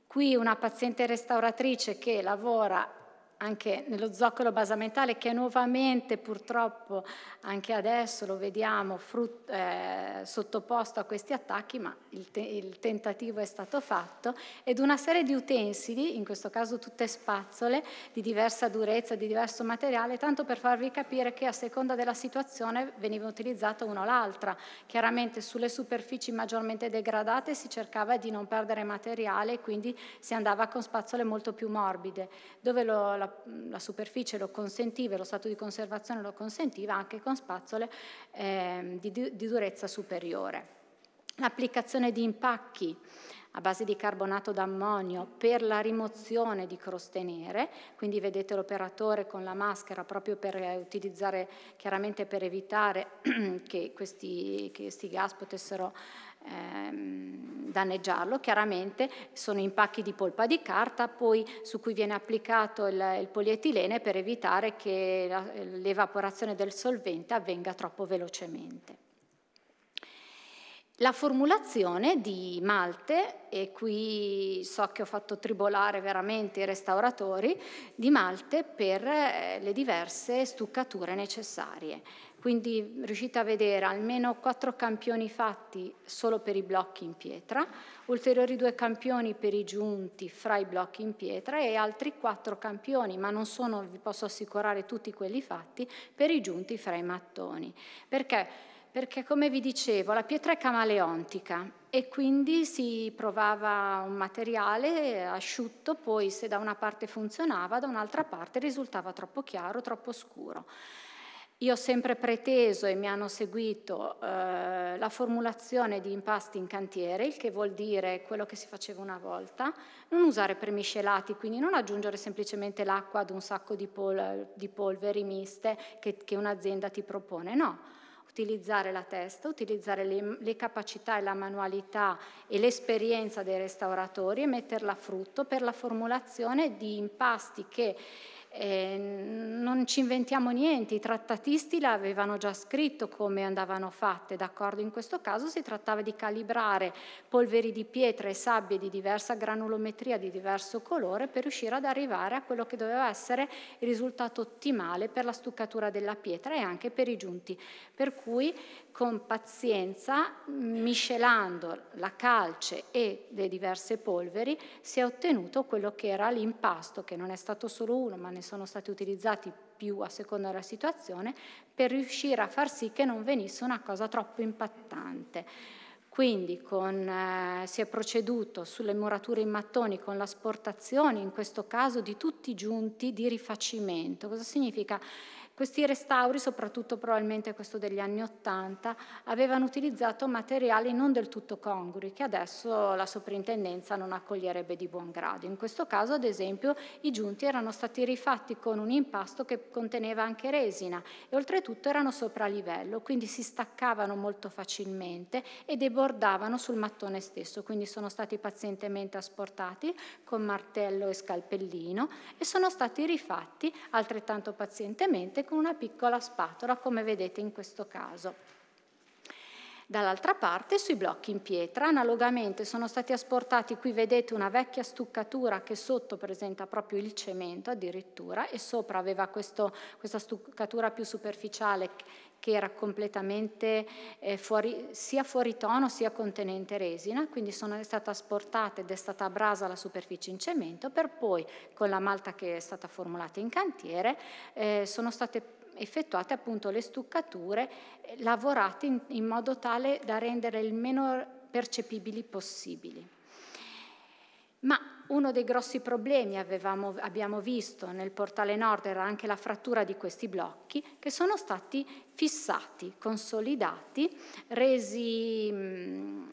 qui una paziente restauratrice che lavora anche nello zoccolo basamentale che nuovamente purtroppo anche adesso lo vediamo frutto, eh, sottoposto a questi attacchi, ma il, te il, tentativo è stato fatto, ed una serie di utensili, in questo caso tutte spazzole, di diversa durezza, di diverso materiale, tanto per farvi capire che a seconda della situazione veniva utilizzato uno o l'altra. Chiaramente sulle superfici maggiormente degradate si cercava di non perdere materiale, quindi si andava con spazzole molto più morbide. Dove lo, la la, superficie lo consentiva, lo stato di conservazione lo consentiva, anche con spazzole eh, di, di durezza superiore. L'applicazione di impacchi a base di carbonato d'ammonio per la rimozione di croste nere, quindi vedete l'operatore con la maschera proprio per eh, utilizzare, chiaramente per evitare che questi, che questi gas potessero Ehm, danneggiarlo. Chiaramente sono impacchi di polpa di carta poi su cui viene applicato il, il polietilene per evitare che la, l'evaporazione del solvente avvenga troppo velocemente. La formulazione di malte, e qui so che ho fatto tribolare veramente i restauratori, di malte per eh, le diverse stuccature necessarie. Quindi riuscite a vedere almeno quattro campioni fatti solo per i blocchi in pietra, ulteriori due campioni per i giunti fra i blocchi in pietra e altri quattro campioni, ma non sono, vi posso assicurare, tutti quelli fatti per i giunti fra i mattoni. Perché? perché come vi dicevo la pietra è camaleontica e quindi si provava un materiale asciutto, poi se da una parte funzionava, da un'altra parte risultava troppo chiaro, troppo scuro. Io ho sempre preteso e mi hanno seguito eh, la formulazione di impasti in cantiere, il che vuol dire quello che si faceva una volta, non usare premiscelati, quindi non aggiungere semplicemente l'acqua ad un sacco di, pol di polveri miste che, che un'azienda ti propone, no. Utilizzare la testa, utilizzare le, le capacità e la manualità e l'esperienza dei restauratori e metterla a frutto per la formulazione di impasti che eh, non ci inventiamo niente, i trattatisti l'avevano già scritto come andavano fatte, d'accordo? In questo caso si trattava di calibrare polveri di pietra e sabbie di diversa granulometria, di diverso colore, per riuscire ad arrivare a quello che doveva essere il risultato ottimale per la stuccatura della pietra e anche per i giunti. Per cui con pazienza, miscelando la calce e le diverse polveri, si è ottenuto quello che era l'impasto, che non è stato solo uno, ma ne ne sono stati utilizzati più a seconda della situazione, per riuscire a far sì che non venisse una cosa troppo impattante. Quindi con, eh, si è proceduto sulle murature in mattoni con l'asportazione, in questo caso, di tutti i giunti di rifacimento. Cosa significa? Questi restauri, soprattutto probabilmente questo degli anni Ottanta, avevano utilizzato materiali non del tutto congrui, che adesso la soprintendenza non accoglierebbe di buon grado. In questo caso, ad esempio, i giunti erano stati rifatti con un impasto che conteneva anche resina e oltretutto erano sopra livello, quindi si staccavano molto facilmente e debordavano sul mattone stesso, quindi sono stati pazientemente asportati con martello e scalpellino e sono stati rifatti altrettanto pazientemente con una piccola spatola, come vedete in questo caso. Dall'altra parte, sui blocchi in pietra, analogamente sono stati asportati, qui vedete una vecchia stuccatura che sotto presenta proprio il cemento addirittura e sopra aveva questo, questa stuccatura più superficiale che era completamente eh, fuori, sia fuori tono sia contenente resina, quindi sono stata asportata ed è stata abrasa la superficie in cemento per poi con la malta che è stata formulata in cantiere eh, sono state effettuate appunto le stuccature eh, lavorate in, in modo tale da rendere il meno percepibili possibili. Ma uno dei grossi problemi avevamo, abbiamo visto nel portale nord era anche la frattura di questi blocchi che sono stati fissati, consolidati, resi mh,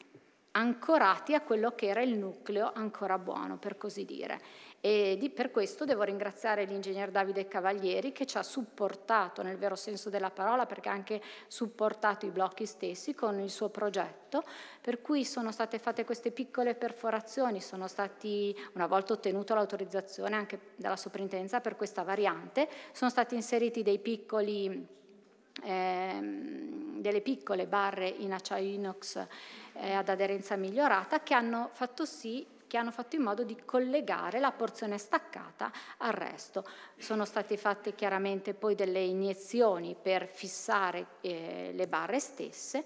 ancorati a quello che era il nucleo ancora buono, per così dire e di, per questo devo ringraziare l'ingegner Davide Cavalieri che ci ha supportato nel vero senso della parola perché ha anche supportato i blocchi stessi con il suo progetto, per cui sono state fatte queste piccole perforazioni, sono stati una volta ottenuto l'autorizzazione anche dalla soprintendenza per questa variante, sono stati inseriti dei piccoli... Ehm, delle piccole barre in acciaio inox eh, ad aderenza migliorata che hanno fatto sì che hanno fatto in modo di collegare la porzione staccata al resto. Sono state fatte chiaramente poi delle iniezioni per fissare eh, le barre stesse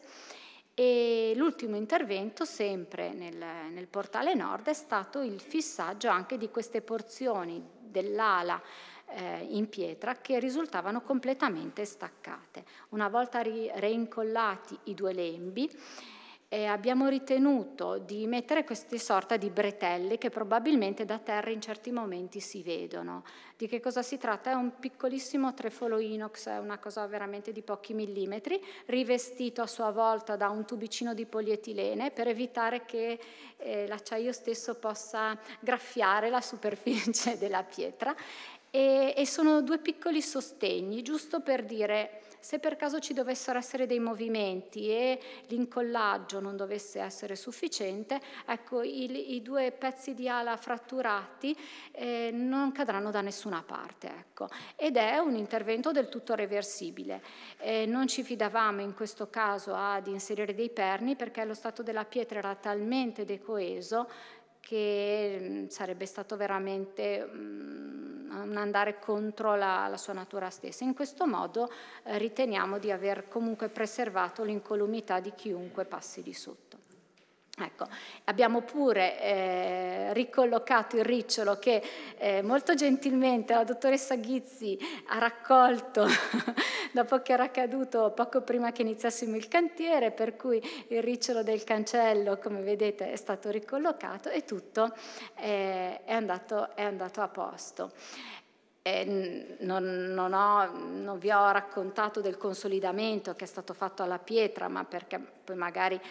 e l'ultimo intervento, sempre nel, nel portale nord, è stato il fissaggio anche di queste porzioni dell'ala eh, in pietra che risultavano completamente staccate. Una volta reincollati i due lembi, eh, abbiamo ritenuto di mettere queste sorta di bretelle che probabilmente da terra in certi momenti si vedono. Di che cosa si tratta? È un piccolissimo trefolo inox, è una cosa veramente di pochi millimetri, rivestito a sua volta da un tubicino di polietilene per evitare che eh, l'acciaio stesso possa graffiare la superficie della pietra. E, e sono due piccoli sostegni, giusto per dire se per caso ci dovessero essere dei movimenti e l'incollaggio non dovesse essere sufficiente, ecco, i, i due pezzi di ala fratturati eh, non cadranno da nessuna parte. Ecco. Ed è un intervento del tutto reversibile. Eh, non ci fidavamo in questo caso ad inserire dei perni perché lo stato della pietra era talmente decoeso che mm, sarebbe stato veramente mm, un andare contro la, la, sua natura stessa. In questo modo eh, riteniamo di aver comunque preservato l'incolumità di chiunque passi di sotto. Ecco, abbiamo pure eh, ricollocato il ricciolo che eh, molto gentilmente la dottoressa Ghizzi ha raccolto dopo che era caduto poco prima che iniziassimo il cantiere, per cui il ricciolo del cancello, come vedete, è stato ricollocato e tutto eh, è, andato, è andato a posto. Eh, non, non, ho, non, vi ho raccontato del consolidamento che è stato fatto alla pietra, ma perché poi magari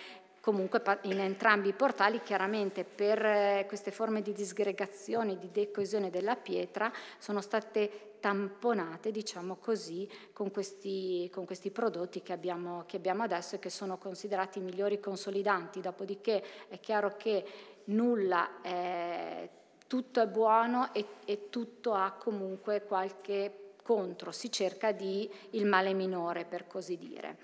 comunque in entrambi i portali chiaramente per eh, queste forme di disgregazione, di decoesione della pietra sono state tamponate, diciamo così, con questi, con questi prodotti che abbiamo, che abbiamo adesso e che sono considerati i migliori consolidanti, dopodiché è chiaro che nulla è, eh, tutto è buono e, e tutto ha comunque qualche contro, si cerca di il male minore per così dire.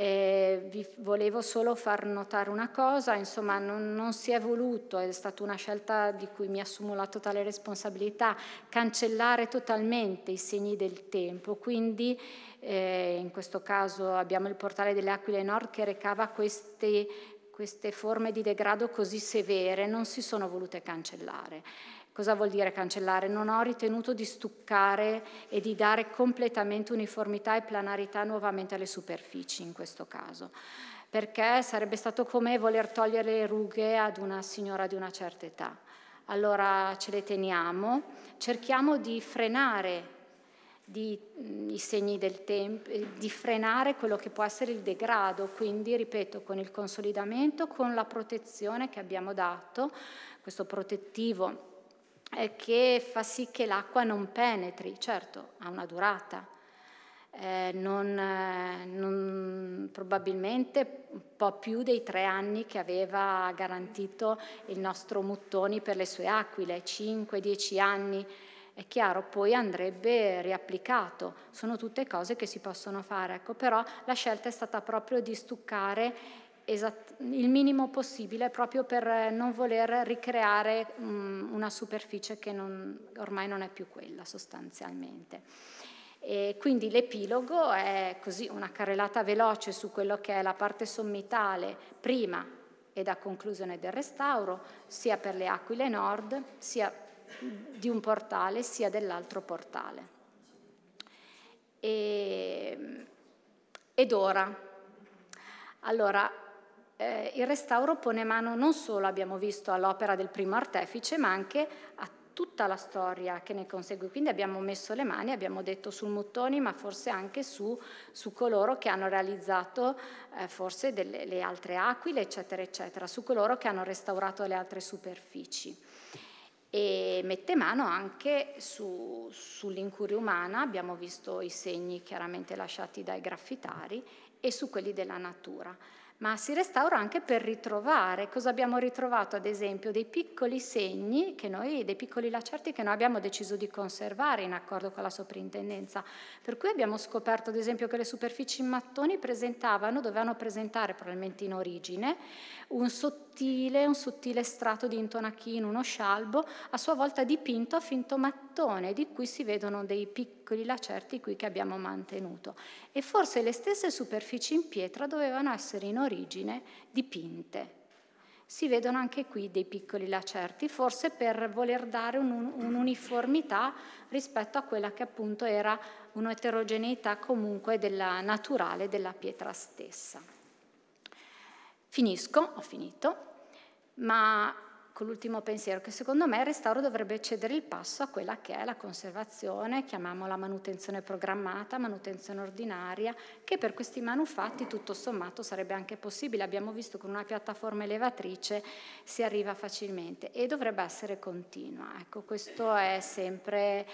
Eh, vi volevo solo far notare una cosa, insomma non, non, si è voluto, è stata una scelta di cui mi assumo la totale responsabilità, cancellare totalmente i segni del tempo, quindi eh, in questo caso abbiamo il portale delle Aquile Nord che recava queste, queste forme di degrado così severe, non si sono volute cancellare. Cosa vuol dire cancellare? Non ho ritenuto di stuccare e di dare completamente uniformità e planarità nuovamente alle superfici in questo caso perché sarebbe stato come voler togliere le rughe ad una signora di una certa età. Allora ce le teniamo, cerchiamo di frenare di, mm, i segni del tempo, eh, di frenare quello che può essere il degrado, quindi ripeto con il consolidamento, con la protezione che abbiamo dato, questo protettivo è che fa sì che l'acqua non penetri, certo ha una durata, eh, non, eh, non, probabilmente un po' più dei tre anni che aveva garantito il nostro Muttoni per le sue aquile, 5-10 anni, è chiaro, poi andrebbe riapplicato, sono tutte cose che si possono fare, ecco, però la scelta è stata proprio di stuccare il minimo possibile proprio per eh, non voler ricreare mh, una superficie che non, ormai non è più quella sostanzialmente. E quindi l'epilogo è così una carrellata veloce su quello che è la parte sommitale prima ed a conclusione del restauro, sia per le Aquile Nord, sia di un portale, sia dell'altro portale. E, ed ora, allora, eh, il restauro pone mano non solo, abbiamo visto, all'opera del primo artefice, ma anche a tutta la storia che ne consegue. Quindi abbiamo messo le mani, abbiamo detto sul Muttoni, ma forse anche su, su coloro che hanno realizzato eh, forse delle, le altre aquile, eccetera, eccetera, su coloro che hanno restaurato le altre superfici. E mette mano anche su, sull'incuria umana, abbiamo visto i segni chiaramente lasciati dai graffitari, e su quelli della natura ma si restaura anche per ritrovare. Cosa abbiamo ritrovato, ad esempio? Dei piccoli segni, noi, dei piccoli lacerti che noi abbiamo deciso di conservare in accordo con la soprintendenza. Per cui abbiamo scoperto, ad esempio, che le superfici in mattoni presentavano, dovevano presentare probabilmente in origine, un sottile, un sottile strato di intonachino, uno scialbo, a sua volta dipinto a finto mattone, di cui si vedono dei piccoli lacerti qui che abbiamo mantenuto. E forse le stesse superfici in pietra dovevano essere in origine dipinte. Si vedono anche qui dei piccoli lacerti, forse per voler dare un'uniformità rispetto a quella che appunto era un'eterogeneità comunque della, naturale della pietra stessa. Finisco, ho finito, ma con l'ultimo pensiero che secondo me il restauro dovrebbe cedere il passo a quella che è la conservazione, chiamiamola manutenzione programmata, manutenzione ordinaria, che per questi manufatti tutto sommato sarebbe anche possibile. Abbiamo visto che con una piattaforma elevatrice si arriva facilmente e dovrebbe essere continua. Ecco, questo è sempre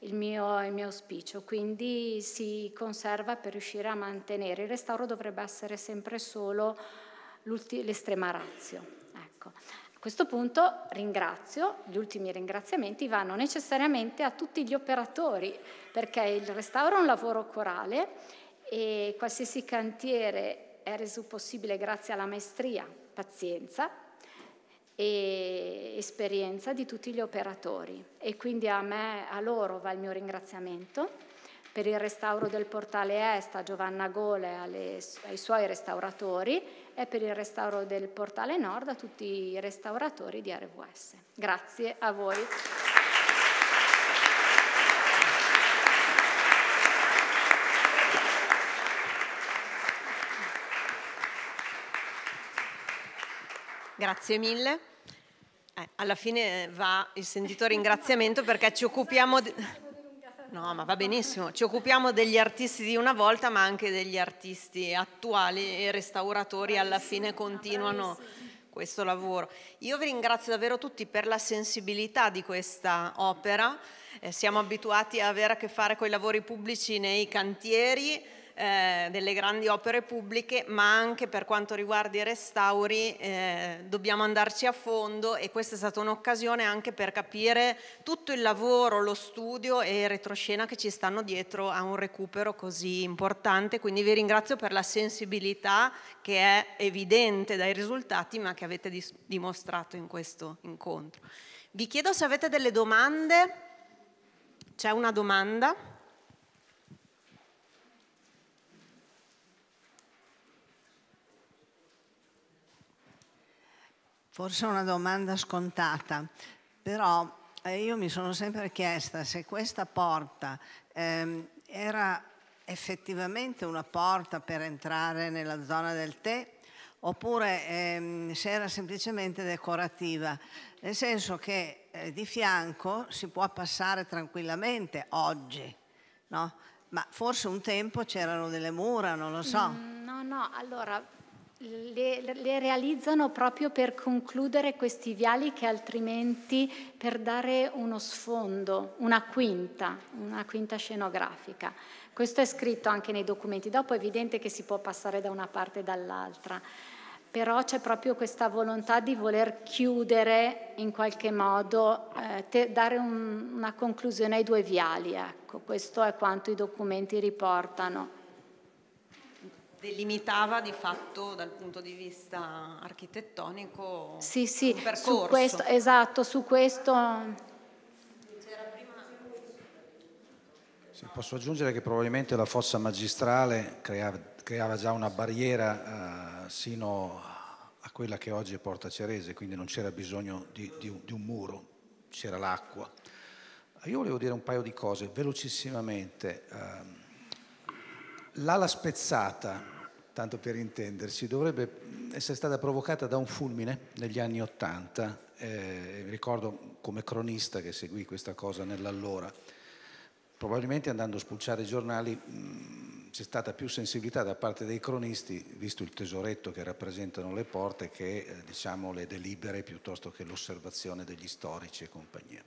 il mio, il mio, auspicio, quindi si conserva per riuscire a mantenere. Il restauro dovrebbe essere sempre solo l'estrema razio. Ecco. A questo punto ringrazio, gli ultimi ringraziamenti vanno necessariamente a tutti gli operatori, perché il restauro è un lavoro corale e qualsiasi cantiere è reso possibile grazie alla maestria, pazienza e esperienza di tutti gli operatori. E quindi a me, a loro va il mio ringraziamento. Per il restauro del portale Est a Giovanna Gole e ai suoi restauratori e per il restauro del portale nord a tutti i restauratori di RVS. Grazie a voi. Grazie mille. Eh, alla fine va il sentito ringraziamento perché ci occupiamo... Di... No, ma va benissimo, ci occupiamo degli artisti di una volta, ma anche degli artisti attuali e restauratori alla fine continuano questo lavoro. Io vi ringrazio davvero tutti per la sensibilità di questa opera. Eh, siamo abituati a avere a che fare con i lavori pubblici nei cantieri, eh, delle grandi opere pubbliche, ma anche per quanto riguarda i restauri eh, dobbiamo andarci a fondo e questa è stata un'occasione anche per capire tutto il lavoro, lo studio e retroscena che ci stanno dietro a un recupero così importante, quindi vi ringrazio per la sensibilità che è evidente dai risultati ma che avete dimostrato in questo incontro. Vi chiedo se avete delle domande. C'è una domanda? Forse è una domanda scontata, però eh, io mi sono sempre chiesta se questa porta ehm, era effettivamente una porta per entrare nella zona del tè oppure ehm, se era semplicemente decorativa, nel senso che eh, di fianco si può passare tranquillamente oggi, no? ma forse un tempo c'erano delle mura, non lo so. Mm, no, no, allora le, le, realizzano proprio per concludere questi viali che altrimenti per dare uno sfondo, una quinta, una quinta scenografica. Questo è scritto anche nei documenti, dopo è evidente che si può passare da una parte e dall'altra, però c'è proprio questa volontà di voler chiudere in qualche modo, eh, te, dare un, una conclusione ai due viali, ecco, questo è quanto i documenti riportano delimitava di fatto dal punto di vista architettonico sì, sì, un percorso. Su questo, esatto, su questo... Prima... Sì, posso aggiungere che probabilmente la fossa magistrale creava, creava già una barriera eh, sino a quella che oggi è Porta Cerese, quindi non c'era bisogno di, di, un, di un muro, c'era l'acqua. Io volevo dire un paio di cose velocissimamente. Eh, L'ala spezzata tanto per intenderci, dovrebbe essere stata provocata da un fulmine negli anni Ottanta. Eh, ricordo come cronista che seguì questa cosa nell'allora. Probabilmente andando a spulciare i giornali mh, mm, c'è stata più sensibilità da parte dei cronisti, visto il tesoretto che rappresentano le porte, che eh, diciamo, le delibere piuttosto che l'osservazione degli storici e compagnia.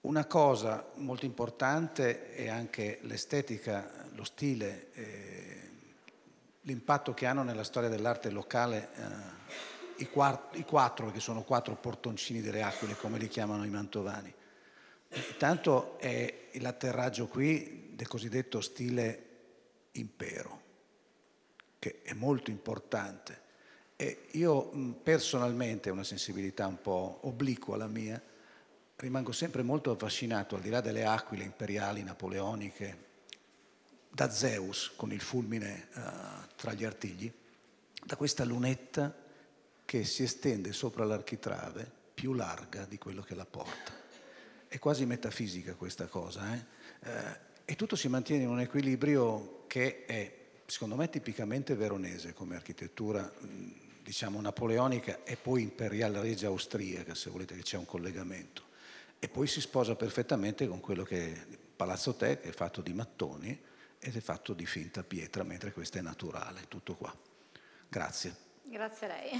Una cosa molto importante è anche l'estetica, lo stile. Eh, l'impatto che hanno nella storia dell'arte locale eh, i, i, quattro, che sono quattro portoncini delle aquile, come li chiamano i mantovani. Intanto è l'atterraggio qui del cosiddetto stile impero, che è molto importante. E io personalmente, una sensibilità un po' obliqua alla mia, rimango sempre molto affascinato, al di là delle aquile imperiali, napoleoniche, da Zeus con il fulmine eh, tra gli artigli, da questa lunetta che si estende sopra l'architrave più larga di quello che la porta. È quasi metafisica questa cosa, eh? Eh, e tutto si mantiene in un equilibrio che è, secondo me, tipicamente veronese come architettura, mh, diciamo napoleonica e poi imperiale regia austriaca, se volete che c'è un collegamento. E poi si sposa perfettamente con quello che è il Palazzo Te, che è fatto di mattoni, ed è fatto di finta pietra, mentre questa è naturale, tutto qua. Grazie. Grazie a lei.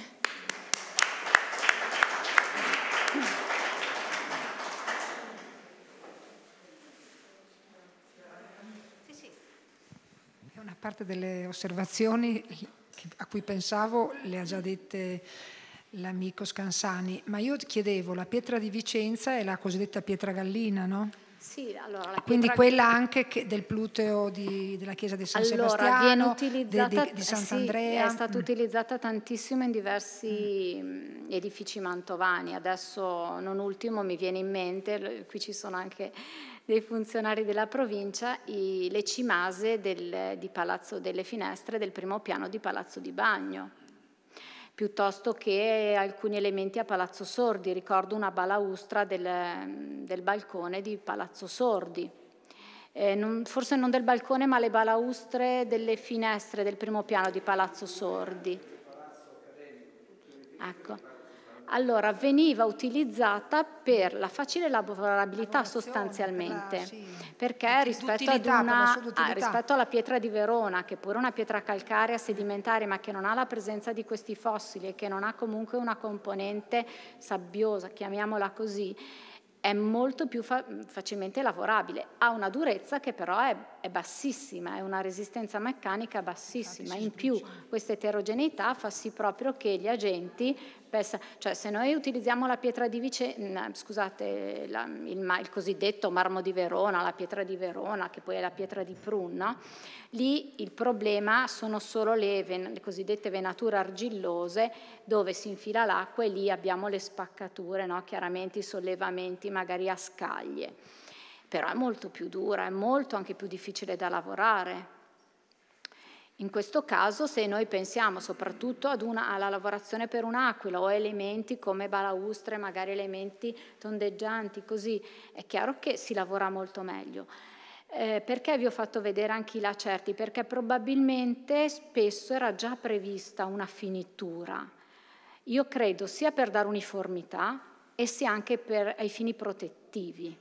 una parte delle osservazioni a cui pensavo le ha già dette l'amico Scansani, ma io chiedevo, la pietra di Vicenza è la cosiddetta pietra gallina, no? Sì, allora, pietra... Quindi quella anche del pluteo di, della chiesa di San allora, Sebastiano, utilizzata... di, di, di Sant'Andrea. Sì, è stata mm. utilizzata tantissimo in diversi mm. mm. edifici mantovani. Adesso, non ultimo, mi viene in mente, qui ci sono anche dei funzionari della provincia, i, le cimase del, di Palazzo delle Finestre del primo piano di Palazzo di Bagno piuttosto che alcuni elementi a Palazzo Sordi, ricordo una balaustra del, del balcone di Palazzo Sordi. Eh, non, forse non del balcone ma le balaustre delle finestre del primo piano di Palazzo Sordi. Ecco allora veniva utilizzata per la facile lavorabilità sostanzialmente, sì. perché rispetto, ad una, ah, rispetto alla pietra di Verona, che è pure una pietra calcarea sedimentare, ma che non ha la presenza di questi fossili e che non ha comunque una componente sabbiosa, chiamiamola così, è molto più fa facilmente lavorabile, ha una durezza che però è è bassissima, è una resistenza meccanica bassissima. In più questa eterogeneità fa sì proprio che gli agenti, cioè se noi utilizziamo la pietra di Vicenza, mm, scusate, la, il, il, cosiddetto marmo di Verona, la pietra di Verona, che poi è la pietra di Prunna, lì il problema sono solo le, ven, le cosiddette venature argillose dove si infila l'acqua e lì abbiamo le spaccature, no? chiaramente i sollevamenti magari a scaglie però è molto più dura, è molto anche più difficile da lavorare. In questo caso, se noi pensiamo soprattutto una, alla lavorazione per un'aquila o elementi come balaustre, magari elementi tondeggianti, così, è chiaro che si lavora molto meglio. Eh, perché vi ho fatto vedere anche i lacerti? Perché probabilmente spesso era già prevista una finitura. Io credo sia per dare uniformità e sia anche per, ai fini protettivi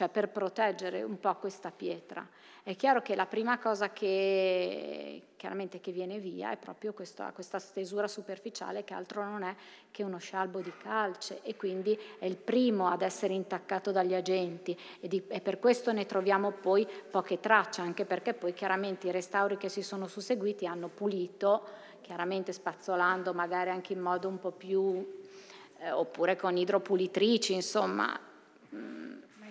cioè per proteggere un po' questa pietra. È chiaro che la prima cosa che chiaramente che viene via è proprio questa, questa stesura superficiale che altro non è che uno scialbo di calce e quindi è il primo ad essere intaccato dagli agenti e, di, e per questo ne troviamo poi poche tracce, anche perché poi chiaramente i restauri che si sono susseguiti hanno pulito, chiaramente spazzolando magari anche in modo un po' più eh, oppure con idropulitrici, insomma,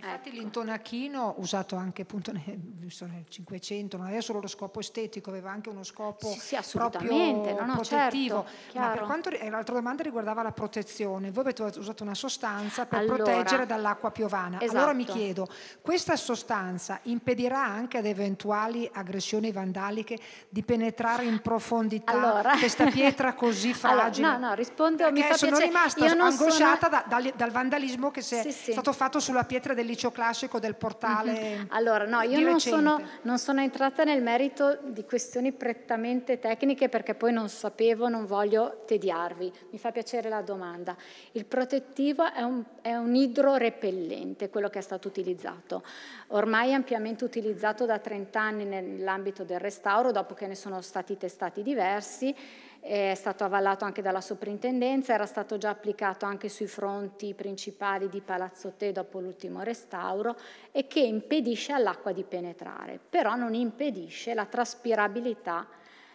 Infatti ecco. l'intonachino, usato anche appunto nel, nel 500, non aveva solo lo scopo estetico, aveva anche uno scopo sì, sì, proprio no, no, protettivo. Certo, Ma per quanto, l'altra domanda riguardava la protezione. Voi avete usato una sostanza per allora, proteggere dall'acqua piovana. Esatto. Allora mi esatto. chiedo, questa sostanza impedirà anche ad eventuali aggressioni vandaliche di penetrare in profondità allora. questa pietra così fragile? Allora, no, no, rispondo, Perché mi fa sono piacere. rimasta Io angosciata sono... da, dal, dal, vandalismo che si è sì, stato fatto sulla pietra del ufficio classico del portale. Mm-hmm. Allora, no, io non sono, non sono, entrata nel merito di questioni prettamente tecniche perché poi non sapevo, non voglio tediarvi. Mi fa piacere la domanda. Il protettivo è un, è un idrorepellente, quello che è stato utilizzato. Ormai è ampiamente utilizzato da 30 anni nell'ambito del restauro, dopo che ne sono stati testati diversi è stato avallato anche dalla soprintendenza, era stato già applicato anche sui fronti principali di Palazzo Te dopo l'ultimo restauro e che impedisce all'acqua di penetrare, però non impedisce la traspirabilità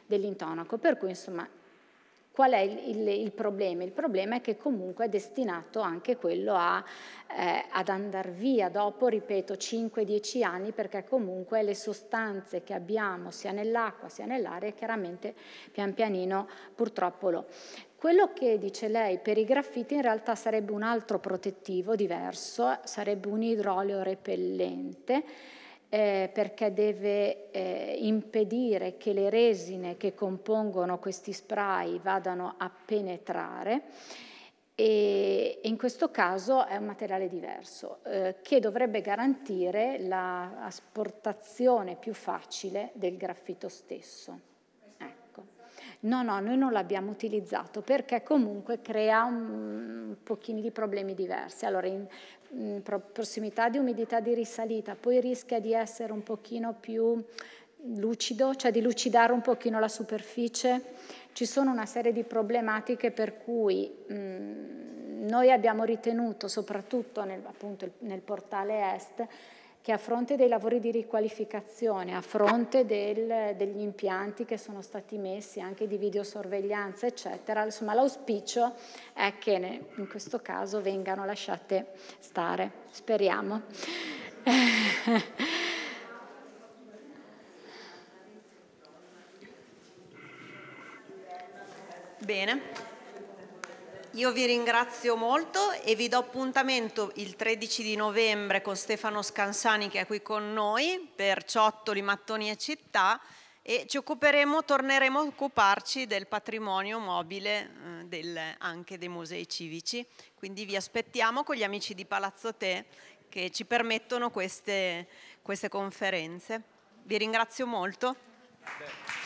dell'intonaco, per cui insomma Qual è il, il, il, problema? Il problema è che comunque è destinato anche quello a, eh, ad andare via dopo, ripeto, 5-10 anni, perché comunque le sostanze che abbiamo sia nell'acqua sia nell'aria chiaramente pian pianino purtroppo lo. Quello che dice lei per i graffiti in realtà sarebbe un altro protettivo diverso, sarebbe un idroleo repellente eh, perché deve eh, impedire che le resine che compongono questi spray vadano a penetrare e in questo caso è un materiale diverso eh, che dovrebbe garantire l'asportazione più facile del graffito stesso. No, no, noi non l'abbiamo utilizzato perché comunque crea un, pochino di problemi diversi. Allora, in, in prossimità di umidità di risalita, poi rischia di essere un pochino più lucido, cioè di lucidare un pochino la superficie. Ci sono una serie di problematiche per cui mh, mm, noi abbiamo ritenuto, soprattutto nel, appunto, nel portale est, che a fronte dei lavori di riqualificazione, a fronte del, degli impianti che sono stati messi, anche di videosorveglianza, eccetera, insomma l'auspicio è che ne, in questo caso vengano lasciate stare, speriamo. Bene. Io vi ringrazio molto e vi do appuntamento il 13 di novembre con Stefano Scansani che è qui con noi per Ciottoli, Mattoni e Città e ci occuperemo, torneremo a occuparci del patrimonio mobile eh, del, anche dei musei civici. Quindi vi aspettiamo con gli amici di Palazzo Te che ci permettono queste, queste conferenze. Vi ringrazio molto. Beh.